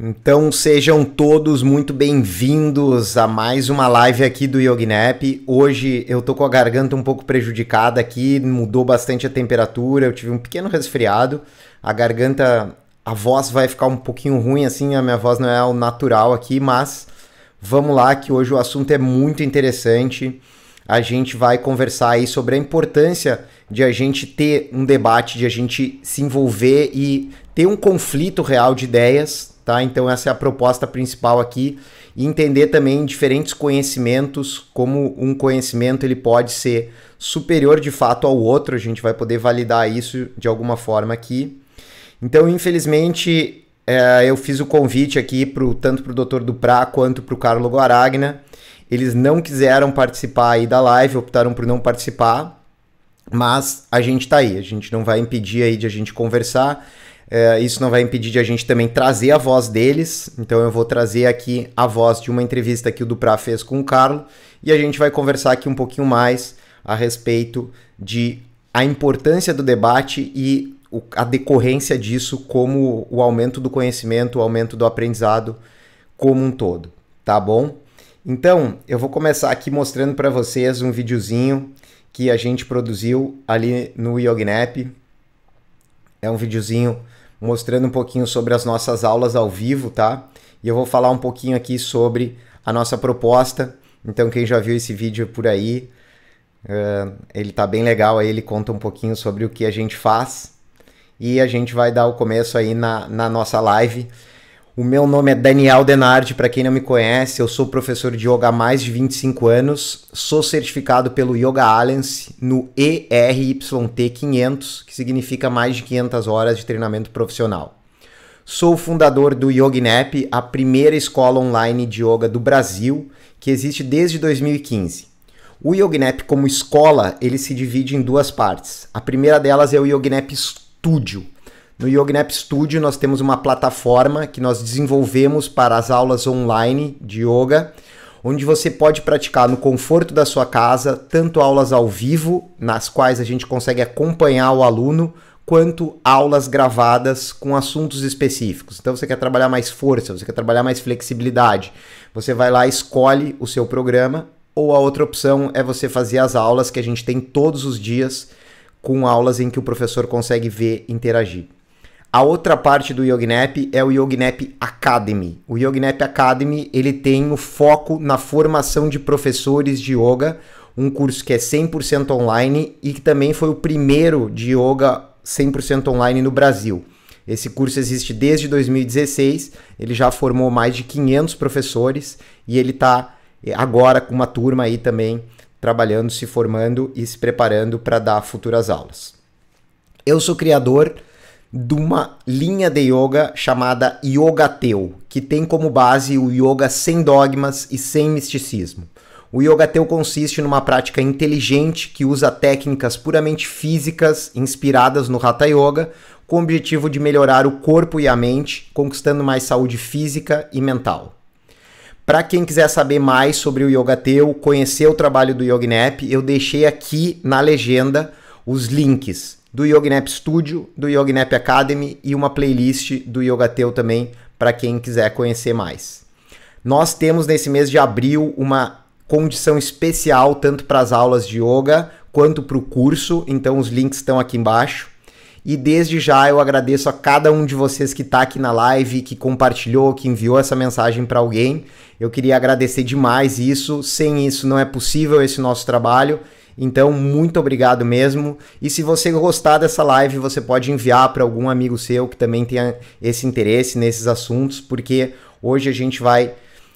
Então sejam todos muito bem-vindos a mais uma live aqui do Yognap. Hoje eu tô com a garganta um pouco prejudicada aqui, mudou bastante a temperatura, eu tive um pequeno resfriado, a garganta, a voz vai ficar um pouquinho ruim assim, a minha voz não é o natural aqui, mas vamos lá que hoje o assunto é muito interessante. A gente vai conversar aí sobre a importância de a gente ter um debate, de a gente se envolver e ter um conflito real de ideias tá? Então essa é a proposta principal aqui e entender também diferentes conhecimentos, como um conhecimento ele pode ser superior de fato ao outro, a gente vai poder validar isso de alguma forma aqui. Então, infelizmente, é, eu fiz o convite aqui pro, tanto para o Dr. Duprá quanto para o Carlo Guaragna. Eles não quiseram participar aí da live, optaram por não participar, mas a gente está aí, a gente não vai impedir aí de a gente conversar. É, isso não vai impedir de a gente também trazer a voz deles. Então eu vou trazer aqui a voz de uma entrevista que o Duprá fez com o Carlo e a gente vai conversar aqui um pouquinho mais a respeito de a importância do debate e o, a decorrência disso como o aumento do conhecimento, o aumento do aprendizado como um todo, tá bom? Então, eu vou começar aqui mostrando para vocês um videozinho que a gente produziu ali no YogiNap. É um videozinho mostrando um pouquinho sobre as nossas aulas ao vivo, tá? E eu vou falar um pouquinho aqui sobre a nossa proposta. Então, quem já viu esse vídeo por aí, uh, ele tá bem legal aí, ele conta um pouquinho sobre o que a gente faz. E a gente vai dar o começo aí na, na nossa live. O meu nome é Daniel Denardi, para quem não me conhece, eu sou professor de yoga há mais de 25 anos, sou certificado pelo Yoga Alliance no ERYT 500, que significa mais de 500 horas de treinamento profissional. Sou o fundador do YogiNap, a primeira escola online de yoga do Brasil, que existe desde 2015. O YogiNap como escola, ele se divide em duas partes. A primeira delas é o YogiNap Studio, no YogiNap Studio nós temos uma plataforma que nós desenvolvemos para as aulas online de yoga, onde você pode praticar no conforto da sua casa, tanto aulas ao vivo, nas quais a gente consegue acompanhar o aluno, quanto aulas gravadas com assuntos específicos. Então você quer trabalhar mais força, você quer trabalhar mais flexibilidade. Você vai lá, escolhe o seu programa, ou a outra opção é você fazer as aulas que a gente tem todos os dias com aulas em que o professor consegue ver interagir. A outra parte do Yognap é o Yognap Academy. O Yognap Academy, ele tem o foco na formação de professores de yoga, um curso que é 100% online e que também foi o primeiro de yoga 100% online no Brasil. Esse curso existe desde 2016, ele já formou mais de 500 professores e ele está eh, agora com uma turma aí também trabalhando, se formando e se preparando para dar futuras aulas. Eu sou criador de uma linha de yoga chamada Yoga Teu, que tem como base o yoga sem dogmas e sem misticismo. O yoga teu consiste numa prática inteligente que usa técnicas puramente físicas inspiradas no Hatha Yoga, com o objetivo de melhorar o corpo e a mente, conquistando mais saúde física e mental. Para quem quiser saber mais sobre o yoga teu, conhecer o trabalho do Yognap, eu deixei aqui na legenda os links do Yoginap Studio, do Yoginap Academy e uma playlist do Yoga Teu também para quem quiser conhecer mais. Nós temos nesse mês de abril uma condição especial tanto para as aulas de yoga quanto para o curso, então os links estão aqui embaixo. E desde já eu agradeço a cada um de vocês que está aqui na live, que compartilhou, que enviou essa mensagem para alguém. Eu queria agradecer demais isso. Sem isso não é possível esse nosso trabalho. Então, muito obrigado mesmo. E se você gostar dessa live, você pode enviar para algum amigo seu que também tenha esse interesse nesses assuntos, porque hoje a gente vai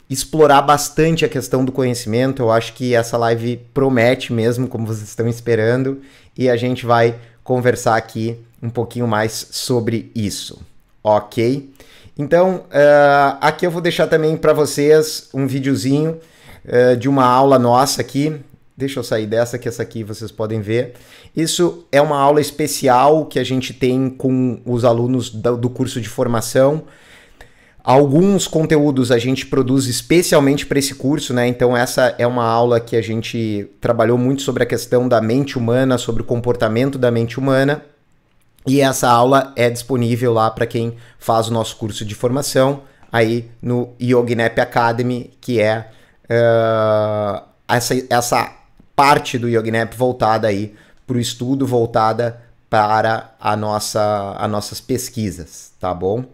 explorar bastante a questão do conhecimento. Eu acho que essa live promete mesmo, como vocês estão esperando, e a gente vai conversar aqui um pouquinho mais sobre isso, ok? Então, uh, aqui eu vou deixar também para vocês um videozinho uh, de uma aula nossa aqui, Deixa eu sair dessa, que essa aqui vocês podem ver. Isso é uma aula especial que a gente tem com os alunos do curso de formação. Alguns conteúdos a gente produz especialmente para esse curso, né? Então, essa é uma aula que a gente trabalhou muito sobre a questão da mente humana, sobre o comportamento da mente humana. E essa aula é disponível lá para quem faz o nosso curso de formação, aí no YogiNap Academy, que é uh, essa, essa parte do Yognap voltada aí para o estudo, voltada para a nossa, as nossas pesquisas, tá bom?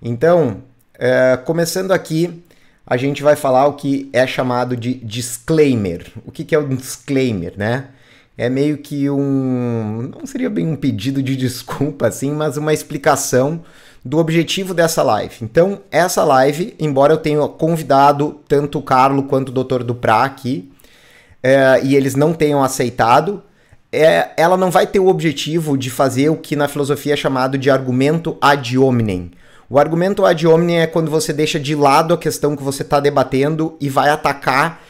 Então, é, começando aqui, a gente vai falar o que é chamado de disclaimer. O que, que é o um disclaimer, né? É meio que um. Não seria bem um pedido de desculpa, assim, mas uma explicação do objetivo dessa live. Então, essa live, embora eu tenha convidado tanto o Carlo quanto o Dr. Duprá aqui, é, e eles não tenham aceitado, é, ela não vai ter o objetivo de fazer o que na filosofia é chamado de argumento ad hominem. O argumento ad hominem é quando você deixa de lado a questão que você está debatendo e vai atacar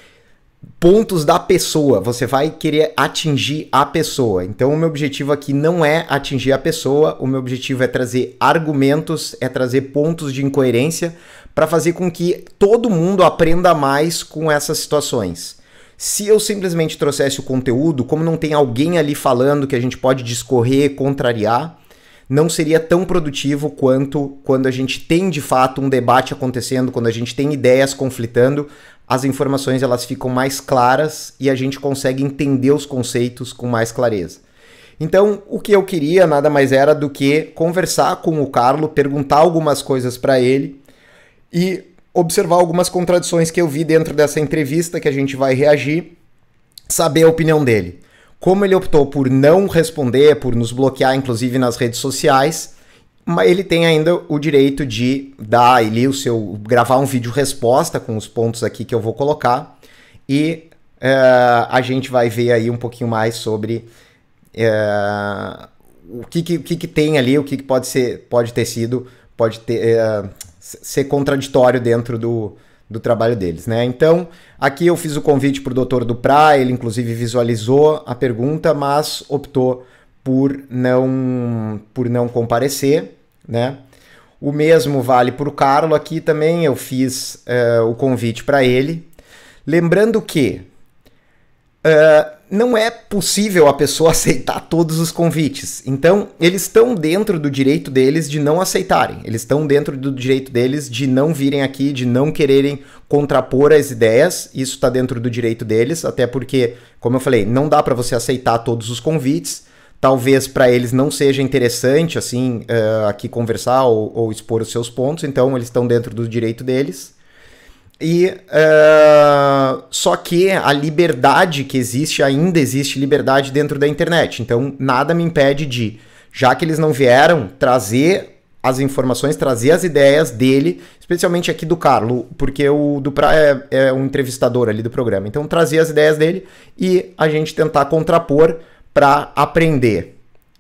pontos da pessoa. Você vai querer atingir a pessoa. Então, o meu objetivo aqui não é atingir a pessoa, o meu objetivo é trazer argumentos, é trazer pontos de incoerência para fazer com que todo mundo aprenda mais com essas situações. Se eu simplesmente trouxesse o conteúdo, como não tem alguém ali falando que a gente pode discorrer, contrariar, não seria tão produtivo quanto quando a gente tem de fato um debate acontecendo, quando a gente tem ideias conflitando, as informações elas ficam mais claras e a gente consegue entender os conceitos com mais clareza. Então, o que eu queria nada mais era do que conversar com o Carlo, perguntar algumas coisas para ele e observar algumas contradições que eu vi dentro dessa entrevista que a gente vai reagir, saber a opinião dele. Como ele optou por não responder, por nos bloquear, inclusive nas redes sociais, mas ele tem ainda o direito de dar ali o seu gravar um vídeo resposta com os pontos aqui que eu vou colocar e uh, a gente vai ver aí um pouquinho mais sobre uh, o que que, que que, tem ali, o que, que pode ser, pode ter sido, pode ter uh, ser contraditório dentro do, do trabalho deles, né? Então, aqui eu fiz o convite para o doutor Duprá, ele inclusive visualizou a pergunta, mas optou por não, por não comparecer, né? O mesmo vale para o Carlo aqui também, eu fiz uh, o convite para ele. Lembrando que Uh, não é possível a pessoa aceitar todos os convites. Então, eles estão dentro do direito deles de não aceitarem. Eles estão dentro do direito deles de não virem aqui, de não quererem contrapor as ideias. Isso está dentro do direito deles, até porque, como eu falei, não dá para você aceitar todos os convites. Talvez para eles não seja interessante assim uh, aqui conversar ou, ou expor os seus pontos. Então, eles estão dentro do direito deles. E uh, só que a liberdade que existe ainda existe liberdade dentro da internet. Então nada me impede de, já que eles não vieram, trazer as informações, trazer as ideias dele, especialmente aqui do Carlo, porque o Dupra é, é um entrevistador ali do programa. Então trazer as ideias dele e a gente tentar contrapor para aprender.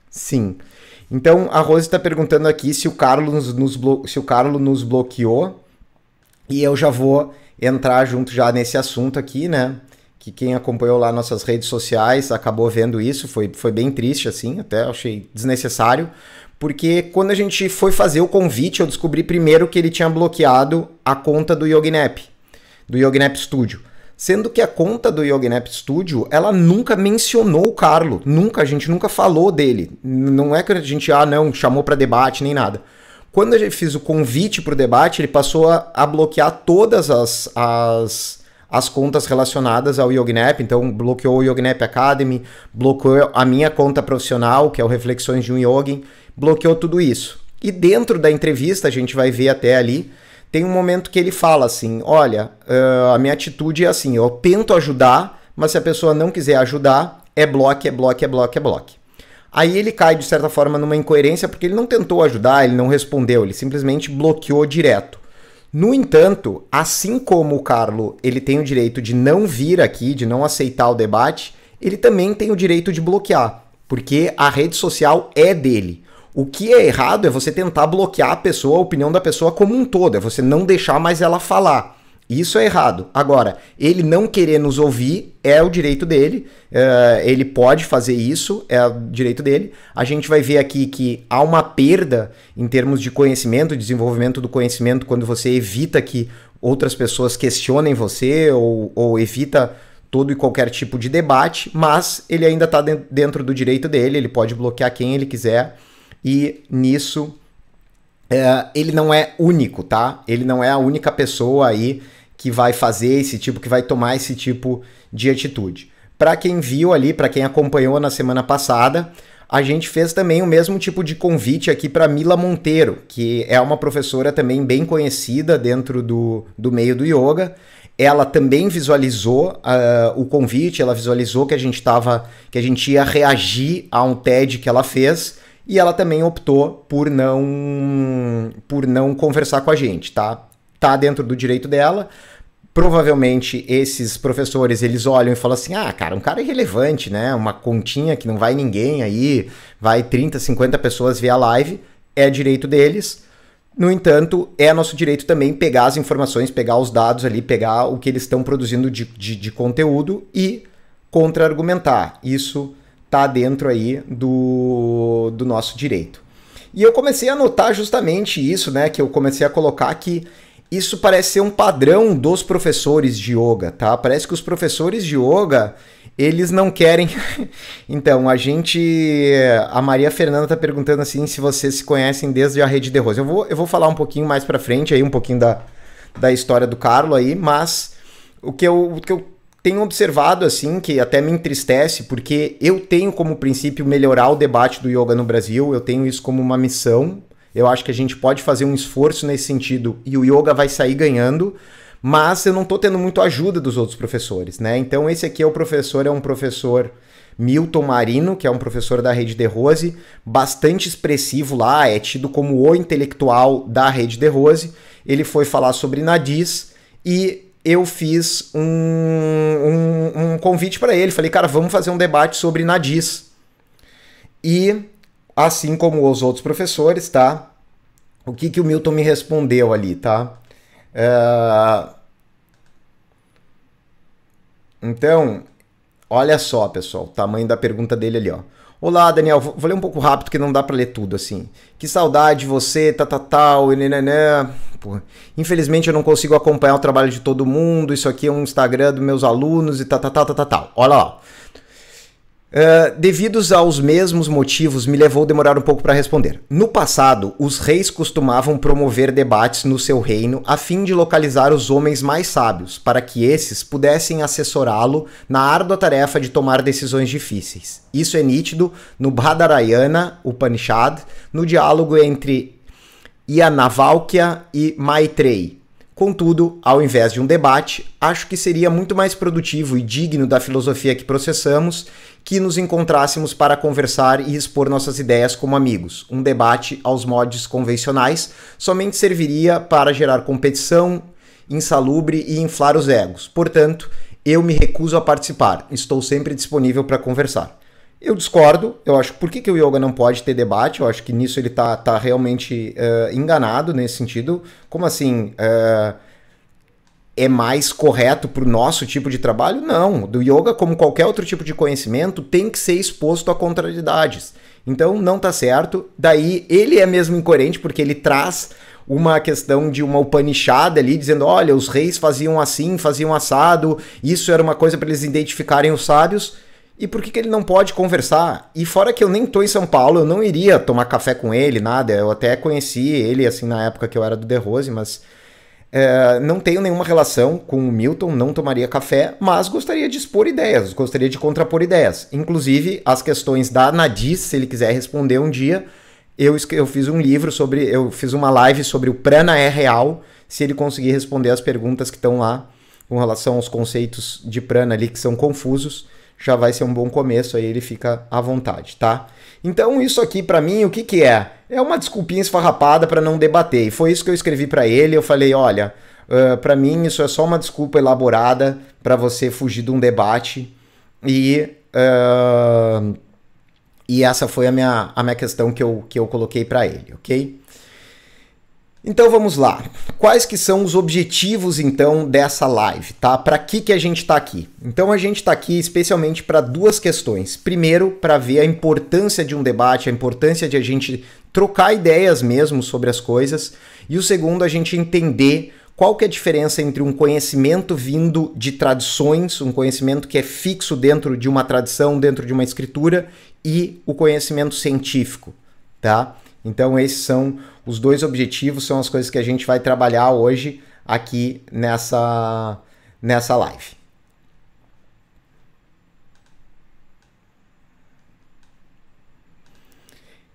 Sim. Então a Rose está perguntando aqui se o Carlos nos, blo se o Carlo nos bloqueou. E eu já vou entrar junto já nesse assunto aqui, né? Que quem acompanhou lá nossas redes sociais acabou vendo isso, foi, foi bem triste, assim, até achei desnecessário, porque quando a gente foi fazer o convite, eu descobri primeiro que ele tinha bloqueado a conta do Yoginep, do Yoginep Studio. Sendo que a conta do Yoginep Studio, ela nunca mencionou o Carlo, nunca, a gente nunca falou dele. Não é que a gente, ah, não, chamou para debate nem nada. Quando eu fiz o convite para o debate, ele passou a, a bloquear todas as, as as contas relacionadas ao YogiNap, então bloqueou o YogiNap Academy, bloqueou a minha conta profissional, que é o Reflexões de um Yogin, bloqueou tudo isso. E dentro da entrevista, a gente vai ver até ali, tem um momento que ele fala assim, olha, uh, a minha atitude é assim, eu tento ajudar, mas se a pessoa não quiser ajudar, é bloque, é bloque, é bloque, é bloque. Aí ele cai, de certa forma, numa incoerência porque ele não tentou ajudar, ele não respondeu, ele simplesmente bloqueou direto. No entanto, assim como o Carlo ele tem o direito de não vir aqui, de não aceitar o debate, ele também tem o direito de bloquear, porque a rede social é dele. O que é errado é você tentar bloquear a pessoa, a opinião da pessoa como um todo, é você não deixar mais ela falar. Isso é errado. Agora, ele não querer nos ouvir é o direito dele, uh, ele pode fazer isso, é o direito dele. A gente vai ver aqui que há uma perda em termos de conhecimento, desenvolvimento do conhecimento, quando você evita que outras pessoas questionem você ou, ou evita todo e qualquer tipo de debate, mas ele ainda está dentro do direito dele, ele pode bloquear quem ele quiser e nisso. Uh, ele não é único, tá? Ele não é a única pessoa aí que vai fazer esse tipo, que vai tomar esse tipo de atitude. Para quem viu ali, para quem acompanhou na semana passada, a gente fez também o mesmo tipo de convite aqui para Mila Monteiro, que é uma professora também bem conhecida dentro do, do meio do yoga. Ela também visualizou uh, o convite, ela visualizou que a gente tava, que a gente ia reagir a um TED que ela fez e ela também optou por não por não conversar com a gente, tá? Tá dentro do direito dela provavelmente esses professores eles olham e falam assim: ah, cara, um cara irrelevante, né? Uma continha que não vai ninguém aí, vai 30, 50 pessoas ver a live, é direito deles. No entanto, é nosso direito também pegar as informações, pegar os dados ali, pegar o que eles estão produzindo de, de, de conteúdo e contra-argumentar. Isso tá dentro aí do, do nosso direito. E eu comecei a notar justamente isso, né? Que eu comecei a colocar que isso parece ser um padrão dos professores de yoga, tá? Parece que os professores de yoga, eles não querem. então, a gente. A Maria Fernanda tá perguntando assim se vocês se conhecem desde a Rede de Rose. Eu vou, eu vou falar um pouquinho mais pra frente aí, um pouquinho da, da história do Carlo aí, mas o que eu, o que eu tenho observado assim, que até me entristece, porque eu tenho como princípio melhorar o debate do yoga no Brasil, eu tenho isso como uma missão eu acho que a gente pode fazer um esforço nesse sentido e o yoga vai sair ganhando, mas eu não estou tendo muito ajuda dos outros professores, né? Então esse aqui é o professor, é um professor Milton Marino, que é um professor da Rede de Rose, bastante expressivo lá, é tido como o intelectual da Rede de Rose. Ele foi falar sobre Nadis e eu fiz um, um, um convite para ele. Falei, cara, vamos fazer um debate sobre Nadis. E assim como os outros professores, tá? O que, que o Milton me respondeu ali, tá? Uh... Então, olha só, pessoal, o tamanho da pergunta dele ali, ó. Olá, Daniel. Vou ler um pouco rápido que não dá para ler tudo assim. Que saudade de você, tá, tá, tal, e nenené. Né, né, Porra. Infelizmente eu não consigo acompanhar o trabalho de todo mundo. Isso aqui é um Instagram dos meus alunos e tá, tá, tá, tá, tá, tá. Olha lá. Uh, devidos aos mesmos motivos, me levou a demorar um pouco para responder. No passado, os reis costumavam promover debates no seu reino a fim de localizar os homens mais sábios, para que esses pudessem assessorá-lo na árdua tarefa de tomar decisões difíceis. Isso é nítido no Bhadarayana Upanishad, no diálogo entre Yanavalkya e Maitreyi Contudo, ao invés de um debate, acho que seria muito mais produtivo e digno da filosofia que processamos que nos encontrássemos para conversar e expor nossas ideias como amigos. Um debate aos modos convencionais somente serviria para gerar competição insalubre e inflar os egos. Portanto, eu me recuso a participar. Estou sempre disponível para conversar. Eu discordo, eu acho por que, que o yoga não pode ter debate, eu acho que nisso ele tá, tá realmente uh, enganado nesse sentido. Como assim? Uh, é mais correto para o nosso tipo de trabalho? Não. Do yoga, como qualquer outro tipo de conhecimento, tem que ser exposto a contrariedades. Então não tá certo. Daí ele é mesmo incoerente, porque ele traz uma questão de uma upanichada ali, dizendo: olha, os reis faziam assim, faziam assado, isso era uma coisa para eles identificarem os sábios. E por que, que ele não pode conversar? E fora que eu nem tô em São Paulo, eu não iria tomar café com ele, nada. Eu até conheci ele, assim, na época que eu era do The Rose, mas é, não tenho nenhuma relação com o Milton, não tomaria café, mas gostaria de expor ideias, gostaria de contrapor ideias. Inclusive, as questões da Nadis, se ele quiser responder um dia, eu, eu fiz um livro sobre, eu fiz uma live sobre o Prana é Real, se ele conseguir responder as perguntas que estão lá com relação aos conceitos de Prana ali que são confusos já vai ser um bom começo, aí ele fica à vontade, tá? Então isso aqui para mim, o que que é? É uma desculpinha esfarrapada para não debater. E foi isso que eu escrevi para ele, eu falei, olha, uh, para mim isso é só uma desculpa elaborada para você fugir de um debate e uh, e essa foi a minha, a minha questão que eu, que eu coloquei para ele, ok? Então vamos lá. Quais que são os objetivos então dessa live, tá? Para que que a gente está aqui? Então a gente está aqui especialmente para duas questões. Primeiro, para ver a importância de um debate, a importância de a gente trocar ideias mesmo sobre as coisas, e o segundo, a gente entender qual que é a diferença entre um conhecimento vindo de tradições, um conhecimento que é fixo dentro de uma tradição, dentro de uma escritura e o conhecimento científico, tá? Então, esses são os dois objetivos, são as coisas que a gente vai trabalhar hoje aqui nessa, nessa live.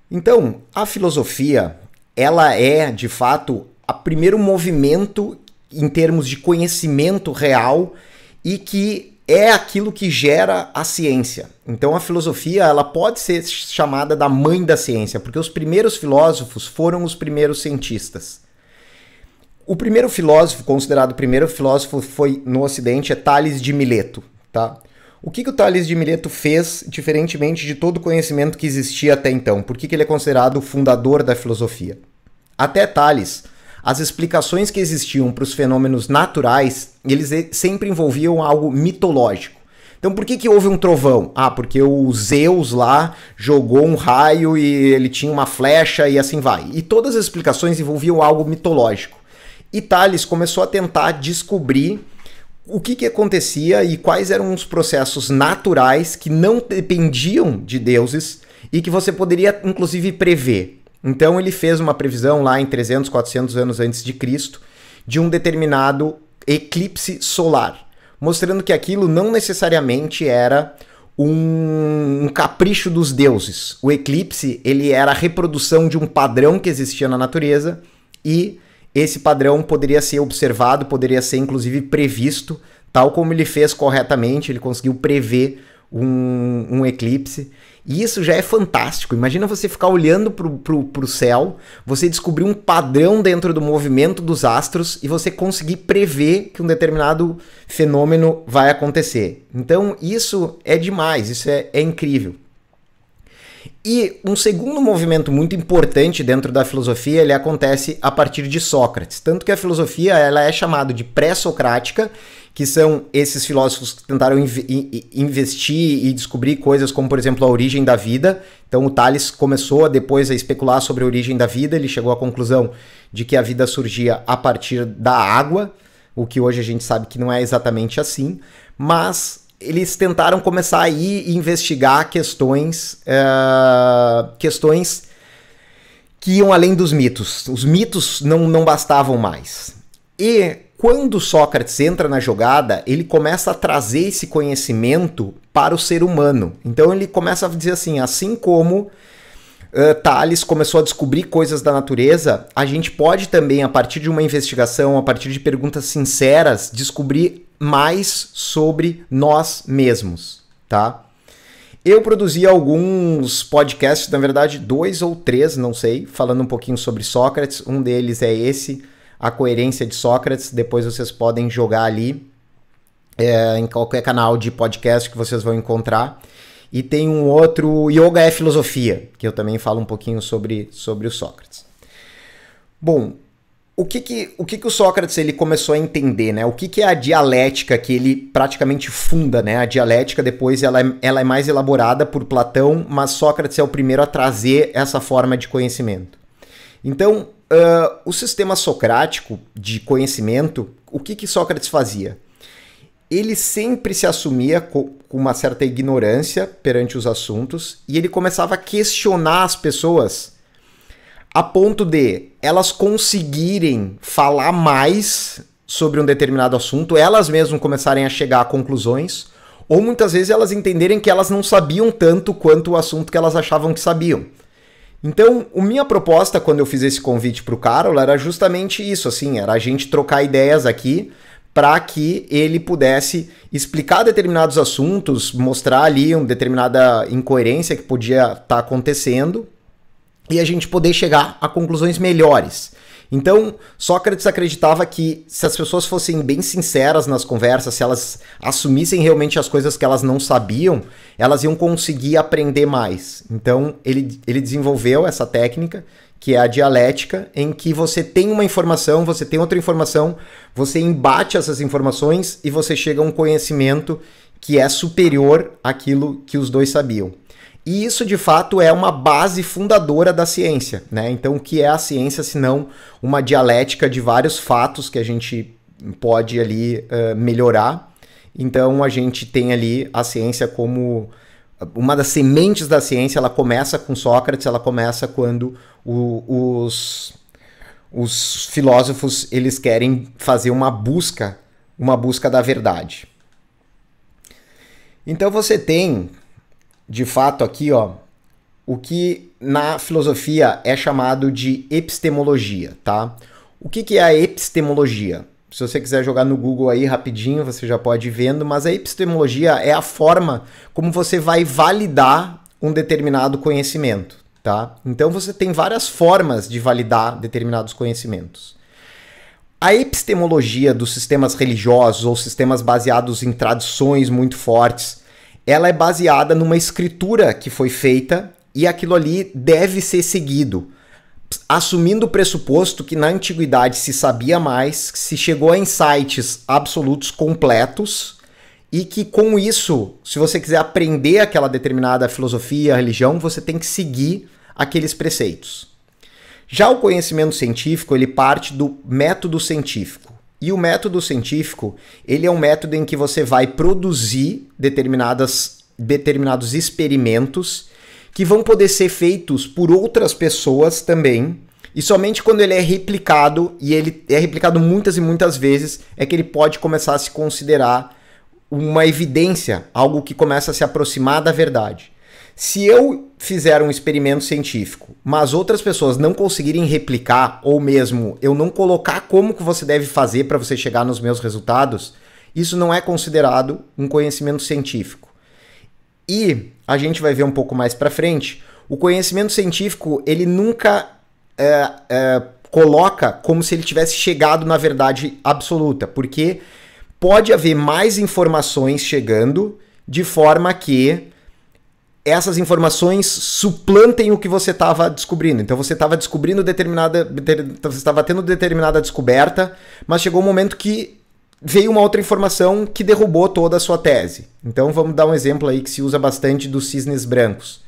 Então, a filosofia, ela é, de fato, o primeiro movimento em termos de conhecimento real e que é aquilo que gera a ciência. Então a filosofia, ela pode ser chamada da mãe da ciência, porque os primeiros filósofos foram os primeiros cientistas. O primeiro filósofo, considerado o primeiro filósofo foi no ocidente, é Tales de Mileto, tá? O que, que o Tales de Mileto fez, diferentemente de todo o conhecimento que existia até então? Por que, que ele é considerado o fundador da filosofia? Até Tales, as explicações que existiam para os fenômenos naturais, eles sempre envolviam algo mitológico. Então por que, que houve um trovão? Ah, porque o Zeus lá jogou um raio e ele tinha uma flecha e assim vai. E todas as explicações envolviam algo mitológico. E Thales começou a tentar descobrir o que, que acontecia e quais eram os processos naturais que não dependiam de deuses e que você poderia inclusive prever. Então ele fez uma previsão lá em 300, 400 anos antes de Cristo de um determinado eclipse solar, mostrando que aquilo não necessariamente era um, capricho dos deuses. O eclipse ele era a reprodução de um padrão que existia na natureza e esse padrão poderia ser observado, poderia ser inclusive previsto, tal como ele fez corretamente, ele conseguiu prever um, um eclipse. E isso já é fantástico. Imagina você ficar olhando para o céu, você descobrir um padrão dentro do movimento dos astros e você conseguir prever que um determinado fenômeno vai acontecer. Então, isso é demais, isso é, é incrível. E um segundo movimento muito importante dentro da filosofia, ele acontece a partir de Sócrates, tanto que a filosofia ela é chamada de pré-socrática que são esses filósofos que tentaram investir e descobrir coisas como, por exemplo, a origem da vida. Então, o Thales começou a, depois a especular sobre a origem da vida, ele chegou à conclusão de que a vida surgia a partir da água, o que hoje a gente sabe que não é exatamente assim, mas eles tentaram começar a ir investigar questões, uh, questões que iam além dos mitos. Os mitos não, não bastavam mais. E quando Sócrates entra na jogada, ele começa a trazer esse conhecimento para o ser humano. Então ele começa a dizer assim: assim como uh, eh, Thales começou a descobrir coisas da natureza, a gente pode também, a partir de uma investigação, a partir de perguntas sinceras, descobrir mais sobre nós mesmos, tá? Eu produzi alguns podcasts, na verdade, dois ou três, não sei, falando um pouquinho sobre Sócrates. Um deles é esse a coerência de Sócrates. Depois vocês podem jogar ali é, em qualquer canal de podcast que vocês vão encontrar. E tem um outro, Yoga é Filosofia, que eu também falo um pouquinho sobre, sobre o Sócrates. Bom, o que que, o que que o Sócrates ele começou a entender, né? O que que é a dialética que ele praticamente funda, né? A dialética depois ela é, ela é mais elaborada por Platão, mas Sócrates é o primeiro a trazer essa forma de conhecimento. Então, uh, o sistema socrático de conhecimento, o que, que Sócrates fazia? Ele sempre se assumia com uma certa ignorância perante os assuntos e ele começava a questionar as pessoas a ponto de elas conseguirem falar mais sobre um determinado assunto, elas mesmas começarem a chegar a conclusões, ou muitas vezes elas entenderem que elas não sabiam tanto quanto o assunto que elas achavam que sabiam. Então, a minha proposta quando eu fiz esse convite para o Carol era justamente isso, assim, era a gente trocar ideias aqui para que ele pudesse explicar determinados assuntos, mostrar ali uma determinada incoerência que podia estar tá acontecendo e a gente poder chegar a conclusões melhores. Então, Sócrates acreditava que se as pessoas fossem bem sinceras nas conversas, se elas assumissem realmente as coisas que elas não sabiam, elas iam conseguir aprender mais. Então, ele, ele desenvolveu essa técnica, que é a dialética, em que você tem uma informação, você tem outra informação, você embate essas informações e você chega a um conhecimento que é superior àquilo que os dois sabiam. E isso de fato é uma base fundadora da ciência, né? Então, o que é a ciência se não uma dialética de vários fatos que a gente pode ali uh, melhorar? Então, a gente tem ali a ciência como eh, uma das sementes da ciência, ela começa com Sócrates, ela começa quando o, os, os filósofos eles querem fazer uma busca, uma busca da verdade. Então você tem de fato aqui, ó, o que na filosofia é chamado de epistemologia, tá? O que, que é a epistemologia? Se você quiser jogar no Google aí rapidinho, você já pode ir vendo, mas a epistemologia é a forma como você vai validar um determinado conhecimento, tá? Então você tem várias formas de validar determinados conhecimentos. A epistemologia dos sistemas religiosos ou sistemas baseados em tradições muito fortes ela é baseada numa escritura que foi feita e aquilo ali deve ser seguido. Assumindo o pressuposto que na antiguidade se sabia mais, se chegou a insights absolutos completos e que com isso, se você quiser aprender aquela determinada filosofia, religião, você tem que seguir aqueles preceitos. Já o conhecimento científico, ele parte do método científico. E o método científico, ele é um método em que você vai produzir determinadas, determinados experimentos que vão poder ser feitos por outras pessoas também. E somente quando ele é replicado, e ele é replicado muitas e muitas vezes, é que ele pode começar a se considerar uma evidência, algo que começa a se aproximar da verdade. Se eu fizer um experimento científico, mas outras pessoas não conseguirem replicar ou mesmo eu não colocar como que você deve fazer para você chegar nos meus resultados, isso não é considerado um conhecimento científico. E a gente vai ver um pouco mais para frente, o conhecimento científico ele nunca é, é, coloca como se ele tivesse chegado na verdade absoluta, porque pode haver mais informações chegando de forma que essas informações suplantem o que você estava descobrindo. Então você estava descobrindo determinada. Então, você estava tendo determinada descoberta, mas chegou um momento que veio uma outra informação que derrubou toda a sua tese. Então vamos dar um exemplo aí que se usa bastante dos cisnes brancos.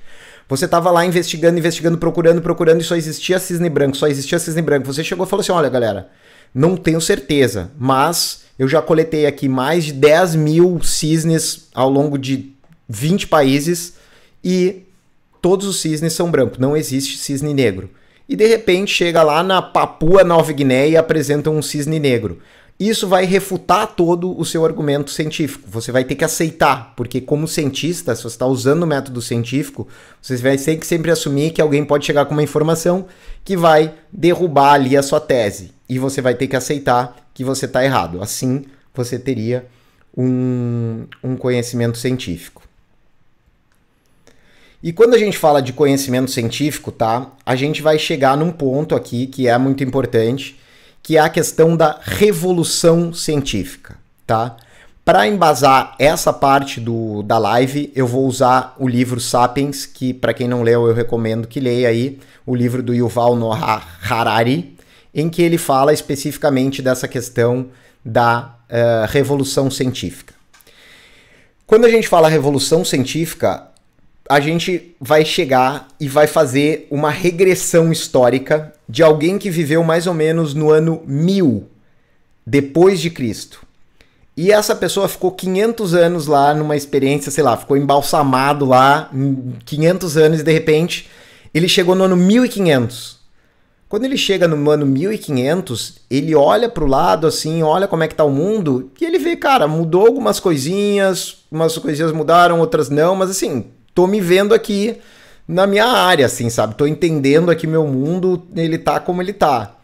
Você estava lá investigando, investigando, procurando, procurando e só existia cisne branco, só existia cisne branco. Você chegou e falou assim: olha, galera, não tenho certeza, mas eu já coletei aqui mais de 10 mil cisnes ao longo de 20 países e todos os cisnes são brancos, não existe cisne negro. E de repente chega lá na Papua Nova Guiné e apresenta um cisne negro. Isso vai refutar todo o seu argumento científico. Você vai ter que aceitar, porque como cientista, se você está usando o método científico, você vai ter que sempre assumir que alguém pode chegar com uma informação que vai derrubar ali a sua tese. E você vai ter que aceitar que você está errado. Assim, você teria um, um conhecimento científico. E quando a gente fala de conhecimento científico, tá? A gente vai chegar num ponto aqui que é muito importante, que é a questão da revolução científica, tá? Para embasar essa parte do, da live, eu vou usar o livro Sapiens, que para quem não leu, eu recomendo que leia aí, o livro do Yuval Noah Harari, em que ele fala especificamente dessa questão da uh, revolução científica. Quando a gente fala revolução científica, a gente vai chegar e vai fazer uma regressão histórica de alguém que viveu mais ou menos no ano 1000 depois de Cristo. E essa pessoa ficou 500 anos lá numa experiência, sei lá, ficou embalsamado lá 500 hum, anos e de repente ele chegou no ano 1500. Quando ele chega no ano 1500, ele olha para o lado assim, olha como é que tá o mundo e ele vê, cara, mudou algumas coisinhas, umas coisinhas mudaram, outras não, mas assim, tô me vendo aqui na minha área, assim, sabe? Tô entendendo aqui meu mundo, ele tá como ele tá.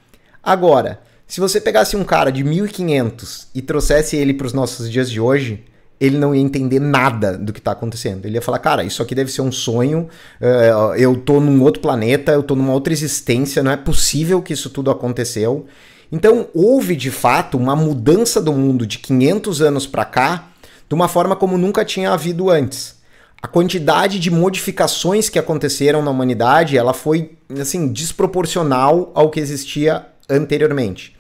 Agora, se você pegasse um cara de 1500 e trouxesse ele para os nossos dias de hoje, ele não ia entender nada do que está acontecendo. Ele ia falar, cara, isso aqui deve ser um sonho, eh, eu tô num outro planeta, eu tô numa outra existência, não é possível que isso tudo aconteceu. Então, houve de fato uma mudança do mundo de 500 anos para cá, de uma forma como nunca tinha havido antes a quantidade de modificações que aconteceram na humanidade, ela foi assim desproporcional ao que existia anteriormente.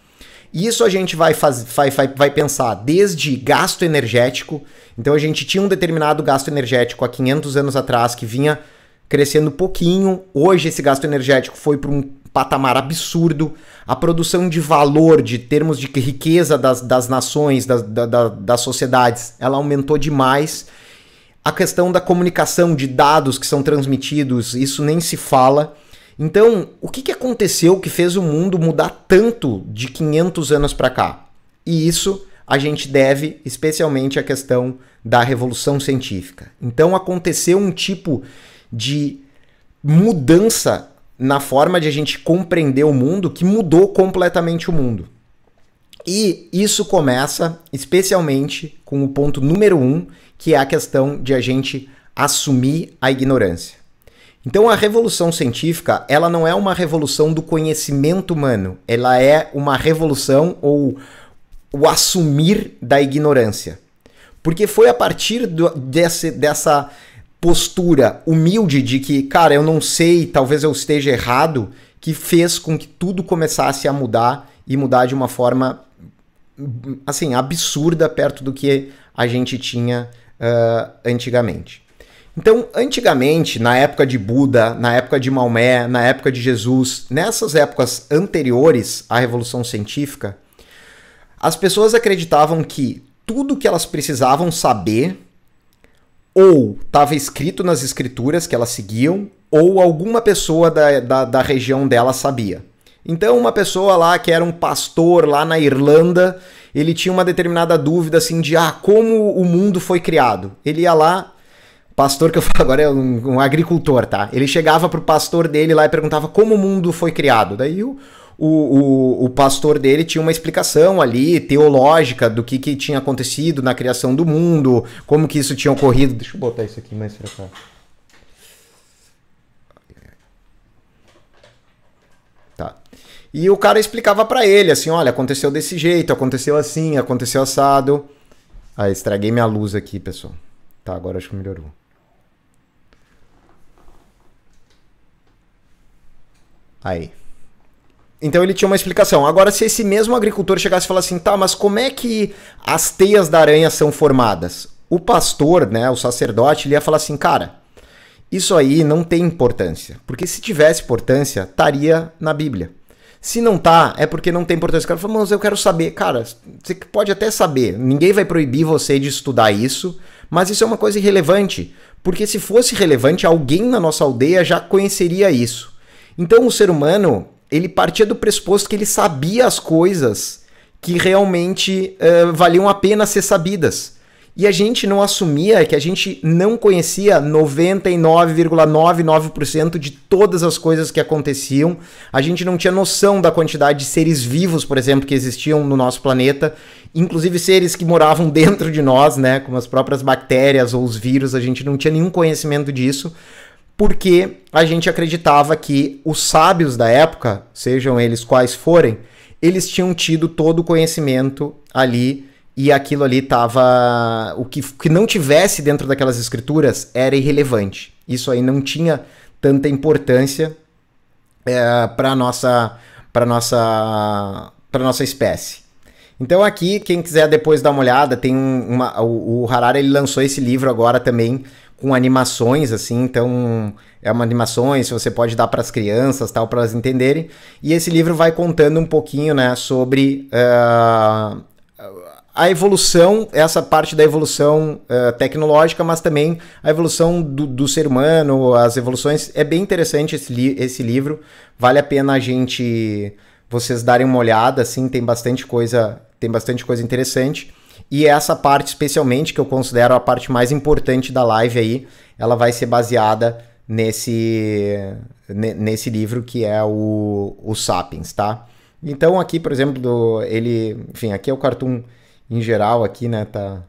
Isso a gente vai, faz, vai, vai, vai pensar desde gasto energético. Então a gente tinha um determinado gasto energético há 500 anos atrás que vinha crescendo pouquinho. Hoje esse gasto energético foi para um patamar absurdo. A produção de valor, de termos de riqueza das, das nações, das, da, das sociedades, ela aumentou demais. A questão da comunicação de dados que são transmitidos, isso nem se fala. Então, o que, que aconteceu que fez o mundo mudar tanto de 500 anos para cá? E isso a gente deve especialmente à questão da revolução científica. Então, aconteceu um tipo de mudança na forma de a gente compreender o mundo que mudou completamente o mundo. E isso começa especialmente com o ponto número um, que é a questão de a gente assumir a ignorância. Então a revolução científica, ela não é uma revolução do conhecimento humano, ela é uma revolução ou o assumir da ignorância. Porque foi a partir do, desse, dessa postura humilde de que, cara, eu não sei, talvez eu esteja errado, que fez com que tudo começasse a mudar e mudar de uma forma assim, absurda perto do que a gente tinha uh, antigamente. Então, antigamente, na época de Buda, na época de Maomé, na época de Jesus, nessas épocas anteriores à Revolução Científica, as pessoas acreditavam que tudo que elas precisavam saber ou estava escrito nas escrituras que elas seguiam, ou alguma pessoa da, da, da região dela sabia. Então, uma pessoa lá que era um pastor lá na Irlanda, ele tinha uma determinada dúvida assim de ah, como o mundo foi criado. Ele ia lá, pastor que eu falo agora é um, um agricultor, tá? Ele chegava pro pastor dele lá e perguntava como o mundo foi criado. Daí o, o, o, o, pastor dele tinha uma explicação ali, teológica, do que, que tinha acontecido na criação do mundo, como que isso tinha ocorrido. Deixa eu botar isso aqui mais pra cá. E o cara explicava para ele, assim, olha, aconteceu desse jeito, aconteceu assim, aconteceu assado. Ah, estraguei minha luz aqui, pessoal. Tá, agora acho que melhorou. Aí. Então ele tinha uma explicação. Agora, se esse mesmo agricultor chegasse e falasse assim, tá, mas como é que as teias da aranha são formadas? O pastor, né, o sacerdote, ele ia falar assim, cara, isso aí não tem importância. Porque se tivesse importância, estaria na Bíblia. Se não tá, é porque não tem importância. O cara falou, mas eu quero saber. Cara, você pode até saber. Ninguém vai proibir você de estudar isso, mas isso é uma coisa irrelevante. Porque se fosse relevante, alguém na nossa aldeia já conheceria isso. Então o ser humano, ele partia do pressuposto que ele sabia as coisas que realmente uh, valiam a pena ser sabidas. E a gente não assumia que a gente não conhecia 99,99% de todas as coisas que aconteciam. A gente não tinha noção da quantidade de seres vivos, por exemplo, que existiam no nosso planeta, inclusive seres que moravam dentro de nós, né, como as próprias bactérias ou os vírus. A gente não tinha nenhum conhecimento disso porque a gente acreditava que os sábios da época, sejam eles quais forem, eles tinham tido todo o conhecimento ali e aquilo ali tava. O que, que não tivesse dentro daquelas escrituras era irrelevante. Isso aí não tinha tanta importância é, eh, para nossa para nossa para nossa espécie. Então aqui quem quiser depois dar uma olhada tem uma o, o Harari ele lançou esse livro agora também com animações assim, então é uma animações você pode dar para as crianças tal para elas entenderem e esse livro vai contando um pouquinho né sobre uh, a evolução, essa parte da evolução uh, tecnológica, mas também a evolução do, do, ser humano, as evoluções. É bem interessante esse, li esse livro. Vale a pena a gente vocês darem uma olhada, assim, tem bastante coisa, tem bastante coisa interessante. E essa parte, especialmente, que eu considero a parte mais importante da live aí, ela vai ser baseada nesse, nesse livro que é o, o Sapiens, tá? Então aqui, por exemplo, do, ele, enfim, aqui é o cartoon em geral aqui, né, tá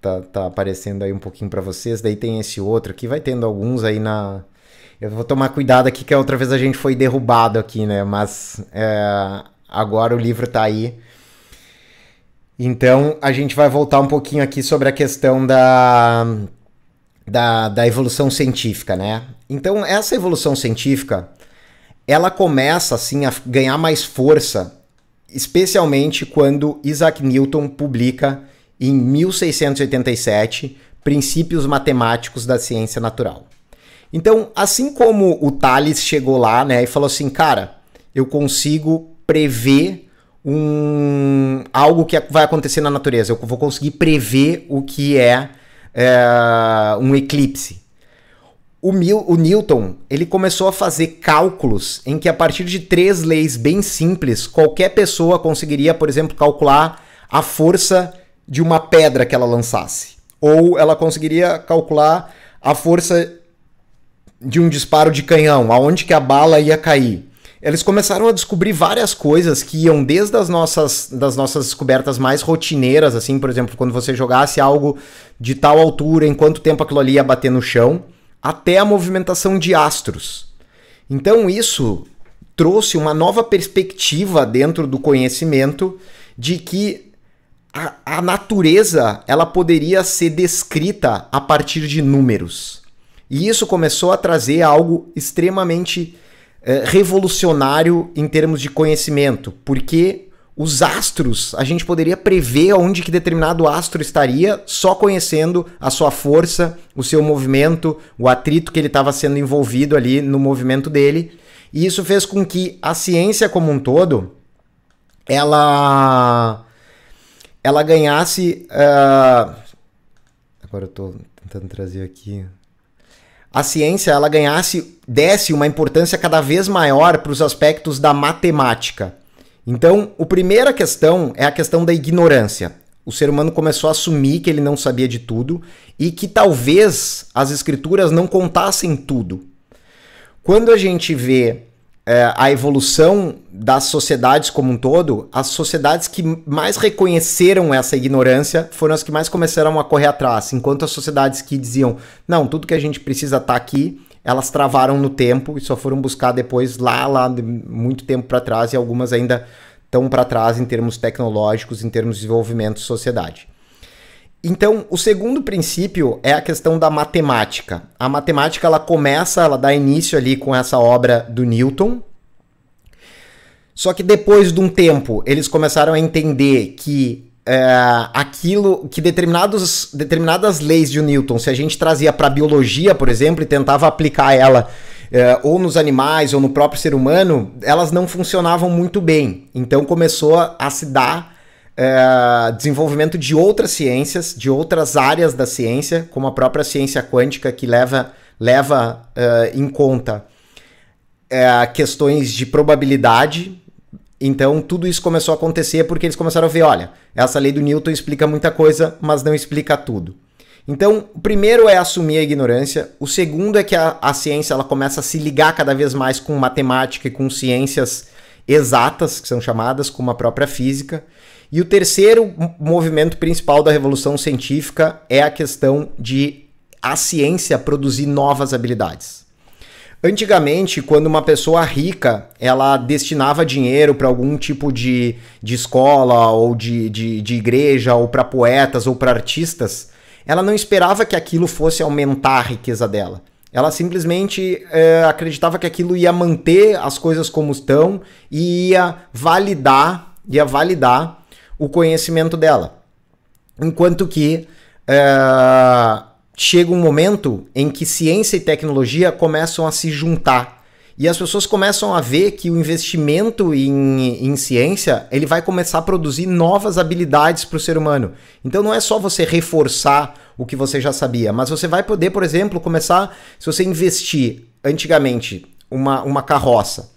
tá, tá aparecendo aí um pouquinho para vocês. Daí tem esse outro aqui, vai tendo alguns aí na Eu vou tomar cuidado aqui que a outra vez a gente foi derrubado aqui, né? Mas é... agora o livro tá aí. Então a gente vai voltar um pouquinho aqui sobre a questão da da, da evolução científica, né? Então essa evolução científica ela começa assim a ganhar mais força especialmente quando Isaac Newton publica em 1687 Princípios Matemáticos da Ciência Natural. Então, assim como o Thales chegou lá né, e falou assim, cara, eu consigo prever um, algo que vai acontecer na natureza, eu vou conseguir prever o que é, é um eclipse o, Mil, o Newton ele começou a fazer cálculos em que a partir de três leis bem simples qualquer pessoa conseguiria, por exemplo, calcular a força de uma pedra que ela lançasse, ou ela conseguiria calcular a força de um disparo de canhão, aonde que a bala ia cair. Eles começaram a descobrir várias coisas que iam desde as nossas, das nossas descobertas mais rotineiras, assim, por exemplo, quando você jogasse algo de tal altura, em quanto tempo aquilo ali ia bater no chão, até a movimentação de astros. Então isso trouxe uma nova perspectiva dentro do conhecimento de que a, a natureza ela poderia ser descrita a partir de números. E isso começou a trazer algo extremamente eh, revolucionário em termos de conhecimento, porque os astros, a gente poderia prever onde que determinado astro estaria só conhecendo a sua força, o seu movimento, o atrito que ele estava sendo envolvido ali no movimento dele. E isso fez com que a ciência como um todo ela ela ganhasse uh... agora eu estou tentando trazer aqui a ciência ela ganhasse desse uma importância cada vez maior para os aspectos da matemática então, a primeira questão é a questão da ignorância. O ser humano começou a assumir que ele não sabia de tudo e que talvez as escrituras não contassem tudo. Quando a gente vê é, a evolução das sociedades como um todo, as sociedades que mais reconheceram essa ignorância foram as que mais começaram a correr atrás, enquanto as sociedades que diziam: não, tudo que a gente precisa está aqui, elas travaram no tempo e só foram buscar depois lá, lá, muito tempo para trás, e algumas ainda estão para trás em termos tecnológicos, em termos de desenvolvimento de sociedade. Então, o segundo princípio é a questão da matemática. A matemática ela começa, ela dá início ali com essa obra do Newton. Só que depois de um tempo, eles começaram a entender que é, aquilo que determinados, determinadas leis de Newton, se a gente trazia para a biologia, por exemplo, e tentava aplicar ela é, ou nos animais ou no próprio ser humano, elas não funcionavam muito bem. Então começou a se dar é, desenvolvimento de outras ciências, de outras áreas da ciência, como a própria ciência quântica que leva, leva é, em conta é, questões de probabilidade então, tudo isso começou a acontecer porque eles começaram a ver: olha, essa lei do Newton explica muita coisa, mas não explica tudo. Então, o primeiro é assumir a ignorância, o segundo é que a, a ciência ela começa a se ligar cada vez mais com matemática e com ciências exatas, que são chamadas, como a própria física. E o terceiro movimento principal da revolução científica é a questão de a ciência produzir novas habilidades. Antigamente, quando uma pessoa rica ela destinava dinheiro para algum tipo de, de escola ou de, de, de igreja ou para poetas ou para artistas, ela não esperava que aquilo fosse aumentar a riqueza dela. Ela simplesmente é, acreditava que aquilo ia manter as coisas como estão e ia validar, ia validar o conhecimento dela. Enquanto que eh, chega um momento em que ciência e tecnologia começam a se juntar. E as pessoas começam a ver que o investimento em, em ciência ele vai começar a produzir novas habilidades para o ser humano. Então não é só você reforçar o que você já sabia, mas você vai poder, por exemplo, começar, se você investir antigamente uma, uma carroça,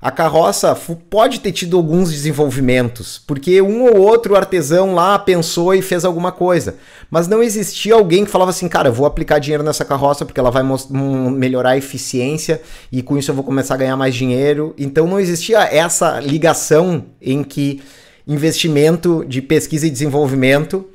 a carroça pode ter tido alguns desenvolvimentos, porque um ou outro artesão lá pensou e fez alguma coisa, mas não existia alguém que falava assim, cara, eu vou aplicar dinheiro nessa carroça porque ela vai melhorar a eficiência e com isso eu vou começar a ganhar mais dinheiro. Então não existia essa ligação em que investimento de pesquisa e desenvolvimento,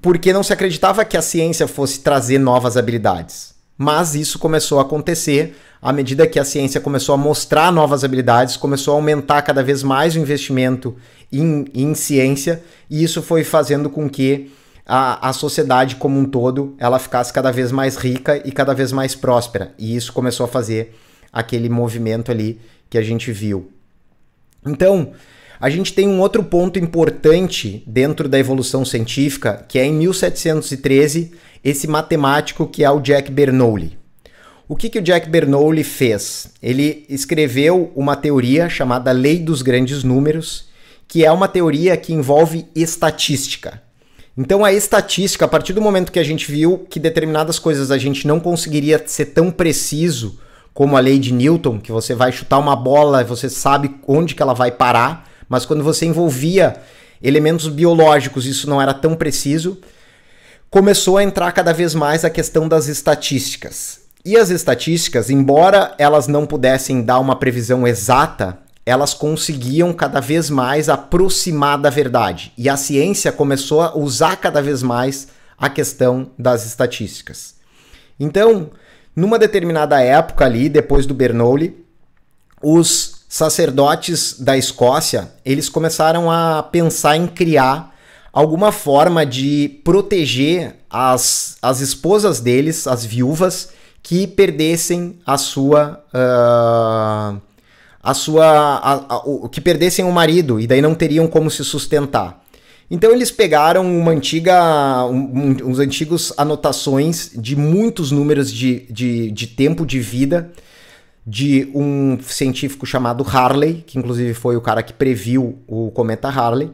porque não se acreditava que a ciência fosse trazer novas habilidades. Mas isso começou a acontecer à medida que a ciência começou a mostrar novas habilidades, começou a aumentar cada vez mais o investimento em, em ciência, e isso foi fazendo com que a, a, sociedade como um todo ela ficasse cada vez mais rica e cada vez mais próspera. E isso começou a fazer aquele movimento ali que a gente viu. Então, a gente tem um outro ponto importante dentro da evolução científica, que é em 1713, esse matemático que é o Jack Bernoulli. O que, que o Jack Bernoulli fez? Ele escreveu uma teoria chamada Lei dos Grandes Números, que é uma teoria que envolve estatística. Então, a estatística, a partir do momento que a gente viu que determinadas coisas a gente não conseguiria ser tão preciso como a lei de Newton, que você vai chutar uma bola e você sabe onde que ela vai parar, mas quando você envolvia elementos biológicos, isso não era tão preciso. Começou a entrar cada vez mais a questão das estatísticas. E as estatísticas, embora elas não pudessem dar uma previsão exata, elas conseguiam cada vez mais aproximar da verdade. E a ciência começou a usar cada vez mais a questão das estatísticas. Então, numa determinada época ali, depois do Bernoulli, os sacerdotes da Escócia, eles começaram a pensar em criar alguma forma de proteger as, as esposas deles, as viúvas, que perdessem a sua. Uh, a sua. A, a, o, que perdessem o marido e daí não teriam como se sustentar. Então eles pegaram uma antiga, um, uns antigos anotações de muitos números de, de, de tempo de vida de um científico chamado Harley, que inclusive foi o cara que previu o cometa Harley.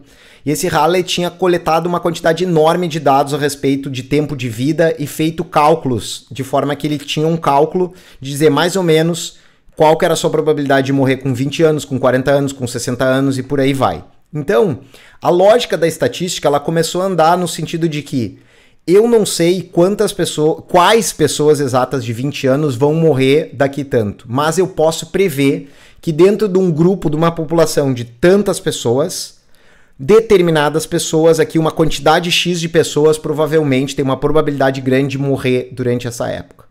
E esse Harley tinha coletado uma quantidade enorme de dados a respeito de tempo de vida e feito cálculos, de forma que ele tinha um cálculo de dizer mais ou menos qual que era a sua probabilidade de morrer com 20 anos, com 40 anos, com 60 anos e por aí vai. Então, a lógica da estatística ela começou a andar no sentido de que eu não sei quantas pessoas, quais pessoas exatas de 20 anos vão morrer daqui tanto, mas eu posso prever que dentro de um grupo, de uma população de tantas pessoas, determinadas pessoas aqui, uma quantidade X de pessoas provavelmente tem uma probabilidade grande de morrer durante essa época.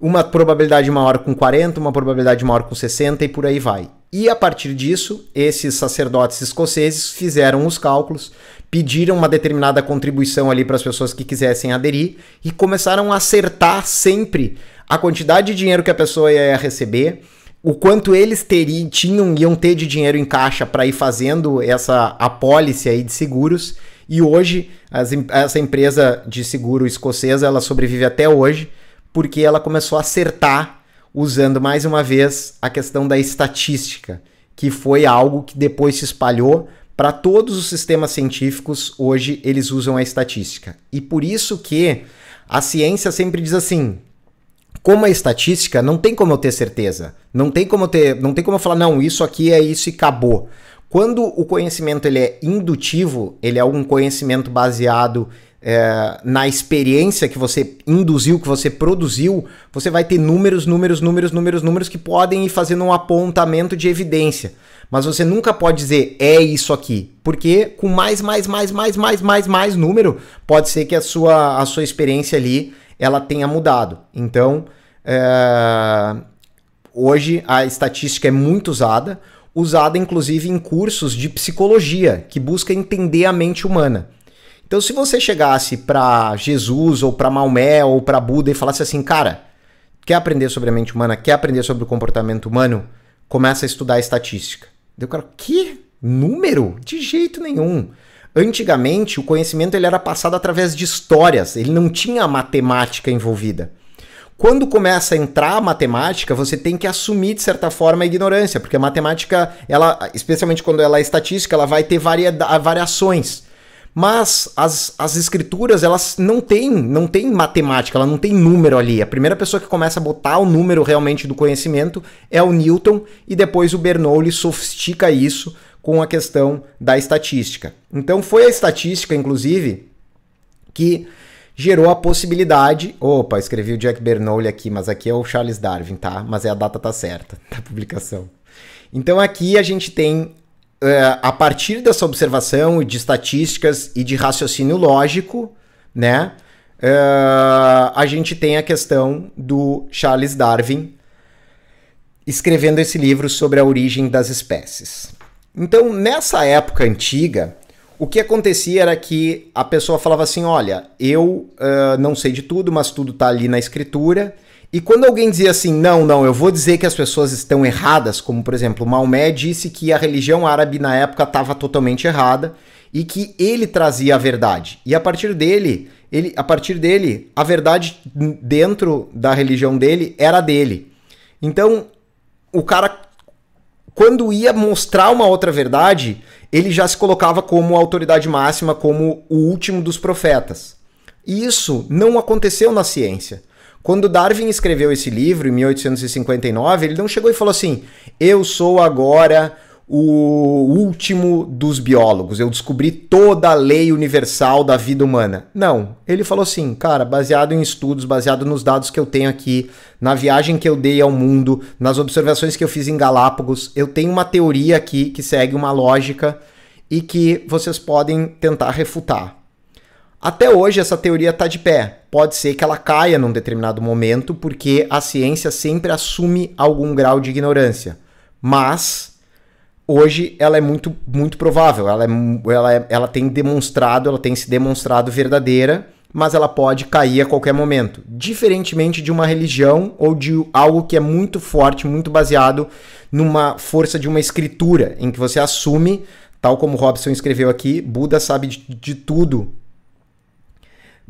Uma probabilidade maior com 40, uma probabilidade maior com 60 e por aí vai. E a partir disso, esses sacerdotes escoceses fizeram os cálculos pediram uma determinada contribuição ali para as pessoas que quisessem aderir e começaram a acertar sempre a quantidade de dinheiro que a pessoa ia receber, o quanto eles teriam, tinham, iam ter de dinheiro em caixa para ir fazendo essa apólice aí de seguros. E hoje as, essa empresa de seguro escocesa ela sobrevive até hoje porque ela começou a acertar usando mais uma vez a questão da estatística, que foi algo que depois se espalhou para todos os sistemas científicos, hoje eles usam a estatística. E por isso que a ciência sempre diz assim: como é estatística, não tem como eu ter certeza. Não tem como eu ter, não tem como eu falar não, isso aqui é isso e acabou. Quando o conhecimento ele é indutivo, ele é um conhecimento baseado é, na experiência que você induziu, que você produziu, você vai ter números, números, números, números, números que podem ir fazendo um apontamento de evidência. Mas você nunca pode dizer é isso aqui, porque com mais, mais, mais, mais, mais, mais, mais número, pode ser que a sua, a sua experiência ali ela tenha mudado. Então, é, hoje a estatística é muito usada, usada inclusive em cursos de psicologia que busca entender a mente humana. Então, se você chegasse para Jesus ou para Maomé ou para Buda e falasse assim, cara, quer aprender sobre a mente humana, quer aprender sobre o comportamento humano, começa a estudar estatística. Deu cara, que número? De jeito nenhum. Antigamente, o conhecimento ele era passado através de histórias, ele não tinha matemática envolvida. Quando começa a entrar a matemática, você tem que assumir, de certa forma, a ignorância, porque a matemática, ela, especialmente quando ela é estatística, ela vai ter varia variações. Mas as, as escrituras, elas não têm, não tem matemática, ela não tem número ali. A primeira pessoa que começa a botar o número realmente do conhecimento é o Newton e depois o Bernoulli sofistica isso com a questão da estatística. Então foi a estatística, inclusive, que gerou a possibilidade. Opa, escrevi o Jack Bernoulli aqui, mas aqui é o Charles Darwin, tá? Mas é a data tá certa da publicação. Então aqui a gente tem é, a partir dessa observação de estatísticas e de raciocínio lógico, né? É, a gente tem a questão do Charles Darwin escrevendo esse livro sobre a origem das espécies. Então, nessa época antiga, o que acontecia era que a pessoa falava assim: olha, eu uh, não sei de tudo, mas tudo está ali na escritura, e quando alguém dizia assim, não, não, eu vou dizer que as pessoas estão erradas, como por exemplo, Maomé disse que a religião árabe na época estava totalmente errada e que ele trazia a verdade. E a partir dele, ele, a partir dele, a verdade dentro da religião dele era dele. Então, o cara quando ia mostrar uma outra verdade, ele já se colocava como autoridade máxima, como o último dos profetas. E isso não aconteceu na ciência. Quando Darwin escreveu esse livro, em 1859, ele não chegou e falou assim: eu sou agora o último dos biólogos, eu descobri toda a lei universal da vida humana. Não, ele falou assim, cara, baseado em estudos, baseado nos dados que eu tenho aqui, na viagem que eu dei ao mundo, nas observações que eu fiz em Galápagos, eu tenho uma teoria aqui que segue uma lógica e que vocês podem tentar refutar. Até hoje essa teoria está de pé. Pode ser que ela caia num determinado momento, porque a ciência sempre assume algum grau de ignorância. Mas hoje ela é muito, muito provável. Ela, é, ela, é, ela tem demonstrado, ela tem se demonstrado verdadeira, mas ela pode cair a qualquer momento. Diferentemente de uma religião ou de algo que é muito forte, muito baseado numa força de uma escritura, em que você assume, tal como Robson escreveu aqui, Buda sabe de, de tudo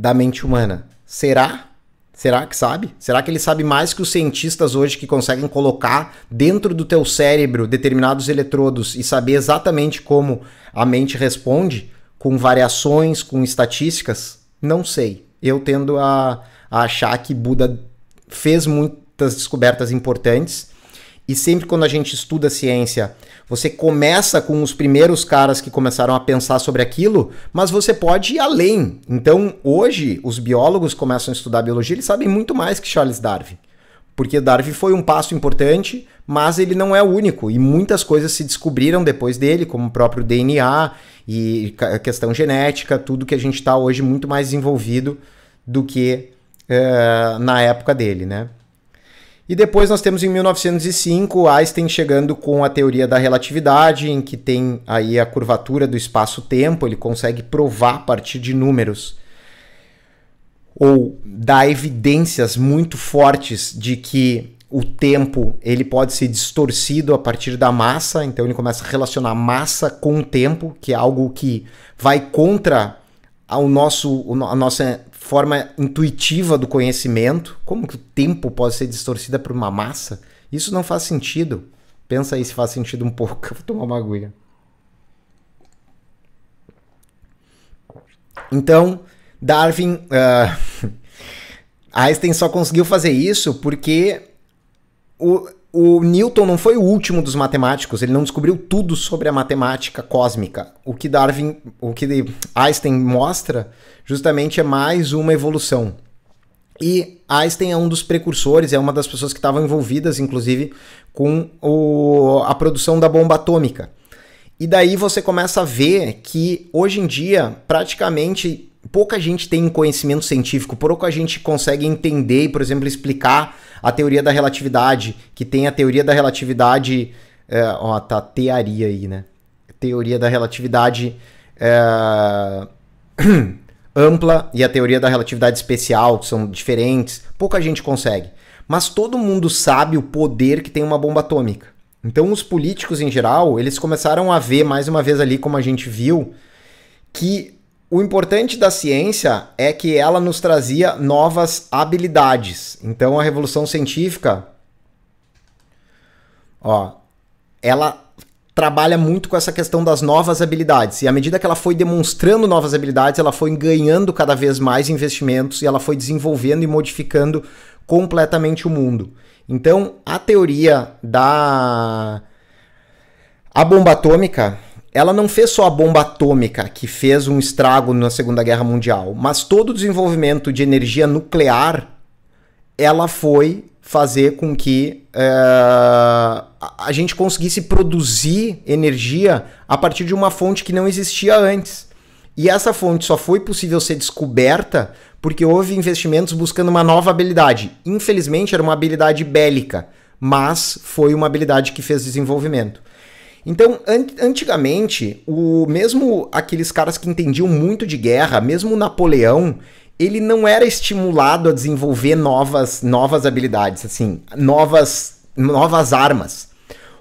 da mente humana. Será? Será que sabe? Será que ele sabe mais que os cientistas hoje que conseguem colocar dentro do teu cérebro determinados eletrodos e saber exatamente como a mente responde com variações, com estatísticas? Não sei. Eu tendo a, a achar que Buda fez muitas descobertas importantes e sempre quando a gente estuda ciência, você começa com os primeiros caras que começaram a pensar sobre aquilo, mas você pode ir além. Então, hoje, os biólogos começam a estudar biologia, eles sabem muito mais que Charles Darwin. Porque Darwin foi um passo importante, mas ele não é o único. E muitas coisas se descobriram depois dele, como o próprio DNA e a questão genética, tudo que a gente está hoje muito mais envolvido do que uh, na época dele, né? E depois nós temos em 1905 Einstein chegando com a teoria da relatividade, em que tem aí a curvatura do espaço-tempo, ele consegue provar a partir de números ou dar evidências muito fortes de que o tempo ele pode ser distorcido a partir da massa, então ele começa a relacionar massa com o tempo, que é algo que vai contra ao nosso, a nossa forma intuitiva do conhecimento, como que o tempo pode ser distorcida por uma massa? Isso não faz sentido. Pensa aí se faz sentido um pouco. Eu vou tomar uma aguinha. Então, Darwin. Uh, Einstein só conseguiu fazer isso porque o, o Newton não foi o último dos matemáticos, ele não descobriu tudo sobre a matemática cósmica. O que Darwin, o que Einstein mostra, justamente é mais uma evolução. E Einstein é um dos precursores, é uma das pessoas que estavam envolvidas, inclusive, com o, a produção da bomba atômica. E daí você começa a ver que hoje em dia praticamente pouca gente tem conhecimento científico, pouca gente consegue entender e, por exemplo, explicar a teoria da relatividade, que tem a teoria da relatividade. É, ó, tá tearia aí, né? Teoria da relatividade é, ampla e a teoria da relatividade especial, que são diferentes. Pouca gente consegue. Mas todo mundo sabe o poder que tem uma bomba atômica. Então, os políticos em geral, eles começaram a ver, mais uma vez ali, como a gente viu, que o importante da ciência é que ela nos trazia novas habilidades. Então a revolução científica, ó, ela trabalha muito com essa questão das novas habilidades. E à medida que ela foi demonstrando novas habilidades, ela foi ganhando cada vez mais investimentos e ela foi desenvolvendo e modificando completamente o mundo. Então, a teoria da a bomba atômica ela não fez só a bomba atômica que fez um estrago na Segunda Guerra Mundial, mas todo o desenvolvimento de energia nuclear ela foi fazer com que uh, a gente conseguisse produzir energia a partir de uma fonte que não existia antes. E essa fonte só foi possível ser descoberta porque houve investimentos buscando uma nova habilidade. Infelizmente, era uma habilidade bélica, mas foi uma habilidade que fez desenvolvimento. Então, an antigamente, o mesmo aqueles caras que entendiam muito de guerra, mesmo Napoleão, ele não era estimulado a desenvolver novas, novas habilidades, assim, novas, novas armas.